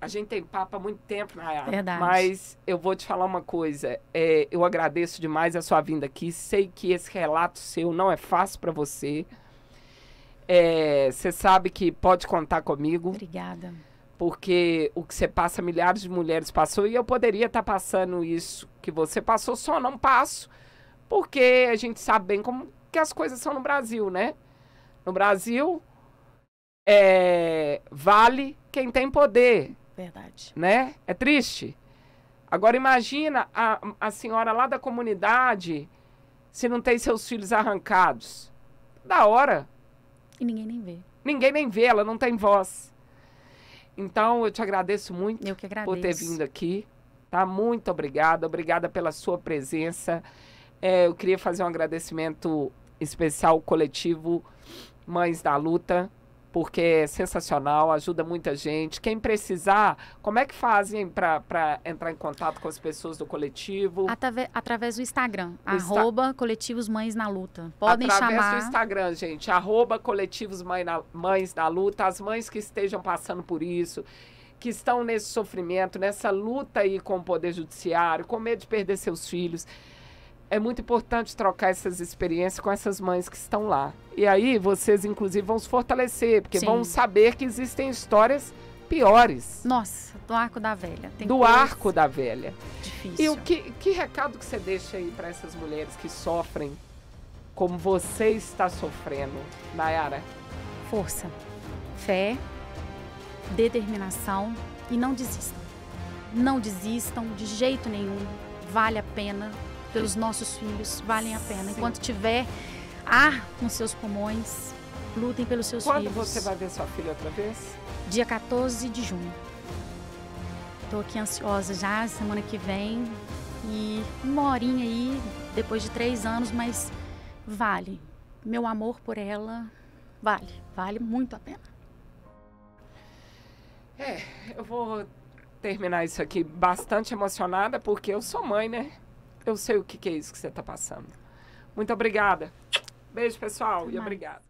a gente tem papo há muito tempo, Nayara. Verdade. Mas eu vou te falar uma coisa. É, eu agradeço demais a sua vinda aqui. Sei que esse relato seu não é fácil para você. Você é, sabe que pode contar comigo. Obrigada. Porque o que você passa, milhares de mulheres passou, e eu poderia estar tá passando isso que você passou, só não passo, porque a gente sabe bem como que as coisas são no Brasil, né? No Brasil, é, vale quem tem poder. Verdade. Né? É triste. Agora imagina a, a senhora lá da comunidade se não tem seus filhos arrancados. Da hora. E ninguém nem vê. Ninguém nem vê, ela não tem voz. Então, eu te agradeço muito agradeço. por ter vindo aqui. Tá? Muito obrigada. Obrigada pela sua presença. É, eu queria fazer um agradecimento especial coletivo Mães da Luta, porque é sensacional, ajuda muita gente. Quem precisar, como é que fazem para entrar em contato com as pessoas do coletivo? Através, através do Instagram, o arroba Coletivos Mães na Luta. Podem através chamar. Através do Instagram, gente, arroba Coletivos Mãe na, Mães na Luta. As mães que estejam passando por isso, que estão nesse sofrimento, nessa luta aí com o Poder Judiciário, com medo de perder seus filhos é muito importante trocar essas experiências com essas mães que estão lá. E aí vocês, inclusive, vão se fortalecer, porque Sim. vão saber que existem histórias piores. Nossa, do arco da velha. Tem do arco da velha. Difícil. E o que, que recado que você deixa aí para essas mulheres que sofrem como você está sofrendo, Nayara? Força, fé, determinação e não desistam. Não desistam de jeito nenhum. Vale a pena pelos nossos filhos valem a pena. Sim. Enquanto tiver ar nos seus pulmões, lutem pelos seus Quando filhos. Quando você vai ver sua filha outra vez? Dia 14 de junho. Estou aqui ansiosa já, semana que vem. E uma horinha aí, depois de três anos, mas vale. Meu amor por ela vale, vale muito a pena. É, eu vou terminar isso aqui bastante emocionada, porque eu sou mãe, né? eu sei o que, que é isso que você está passando. Muito obrigada. Beijo, pessoal, Até e mais. obrigada.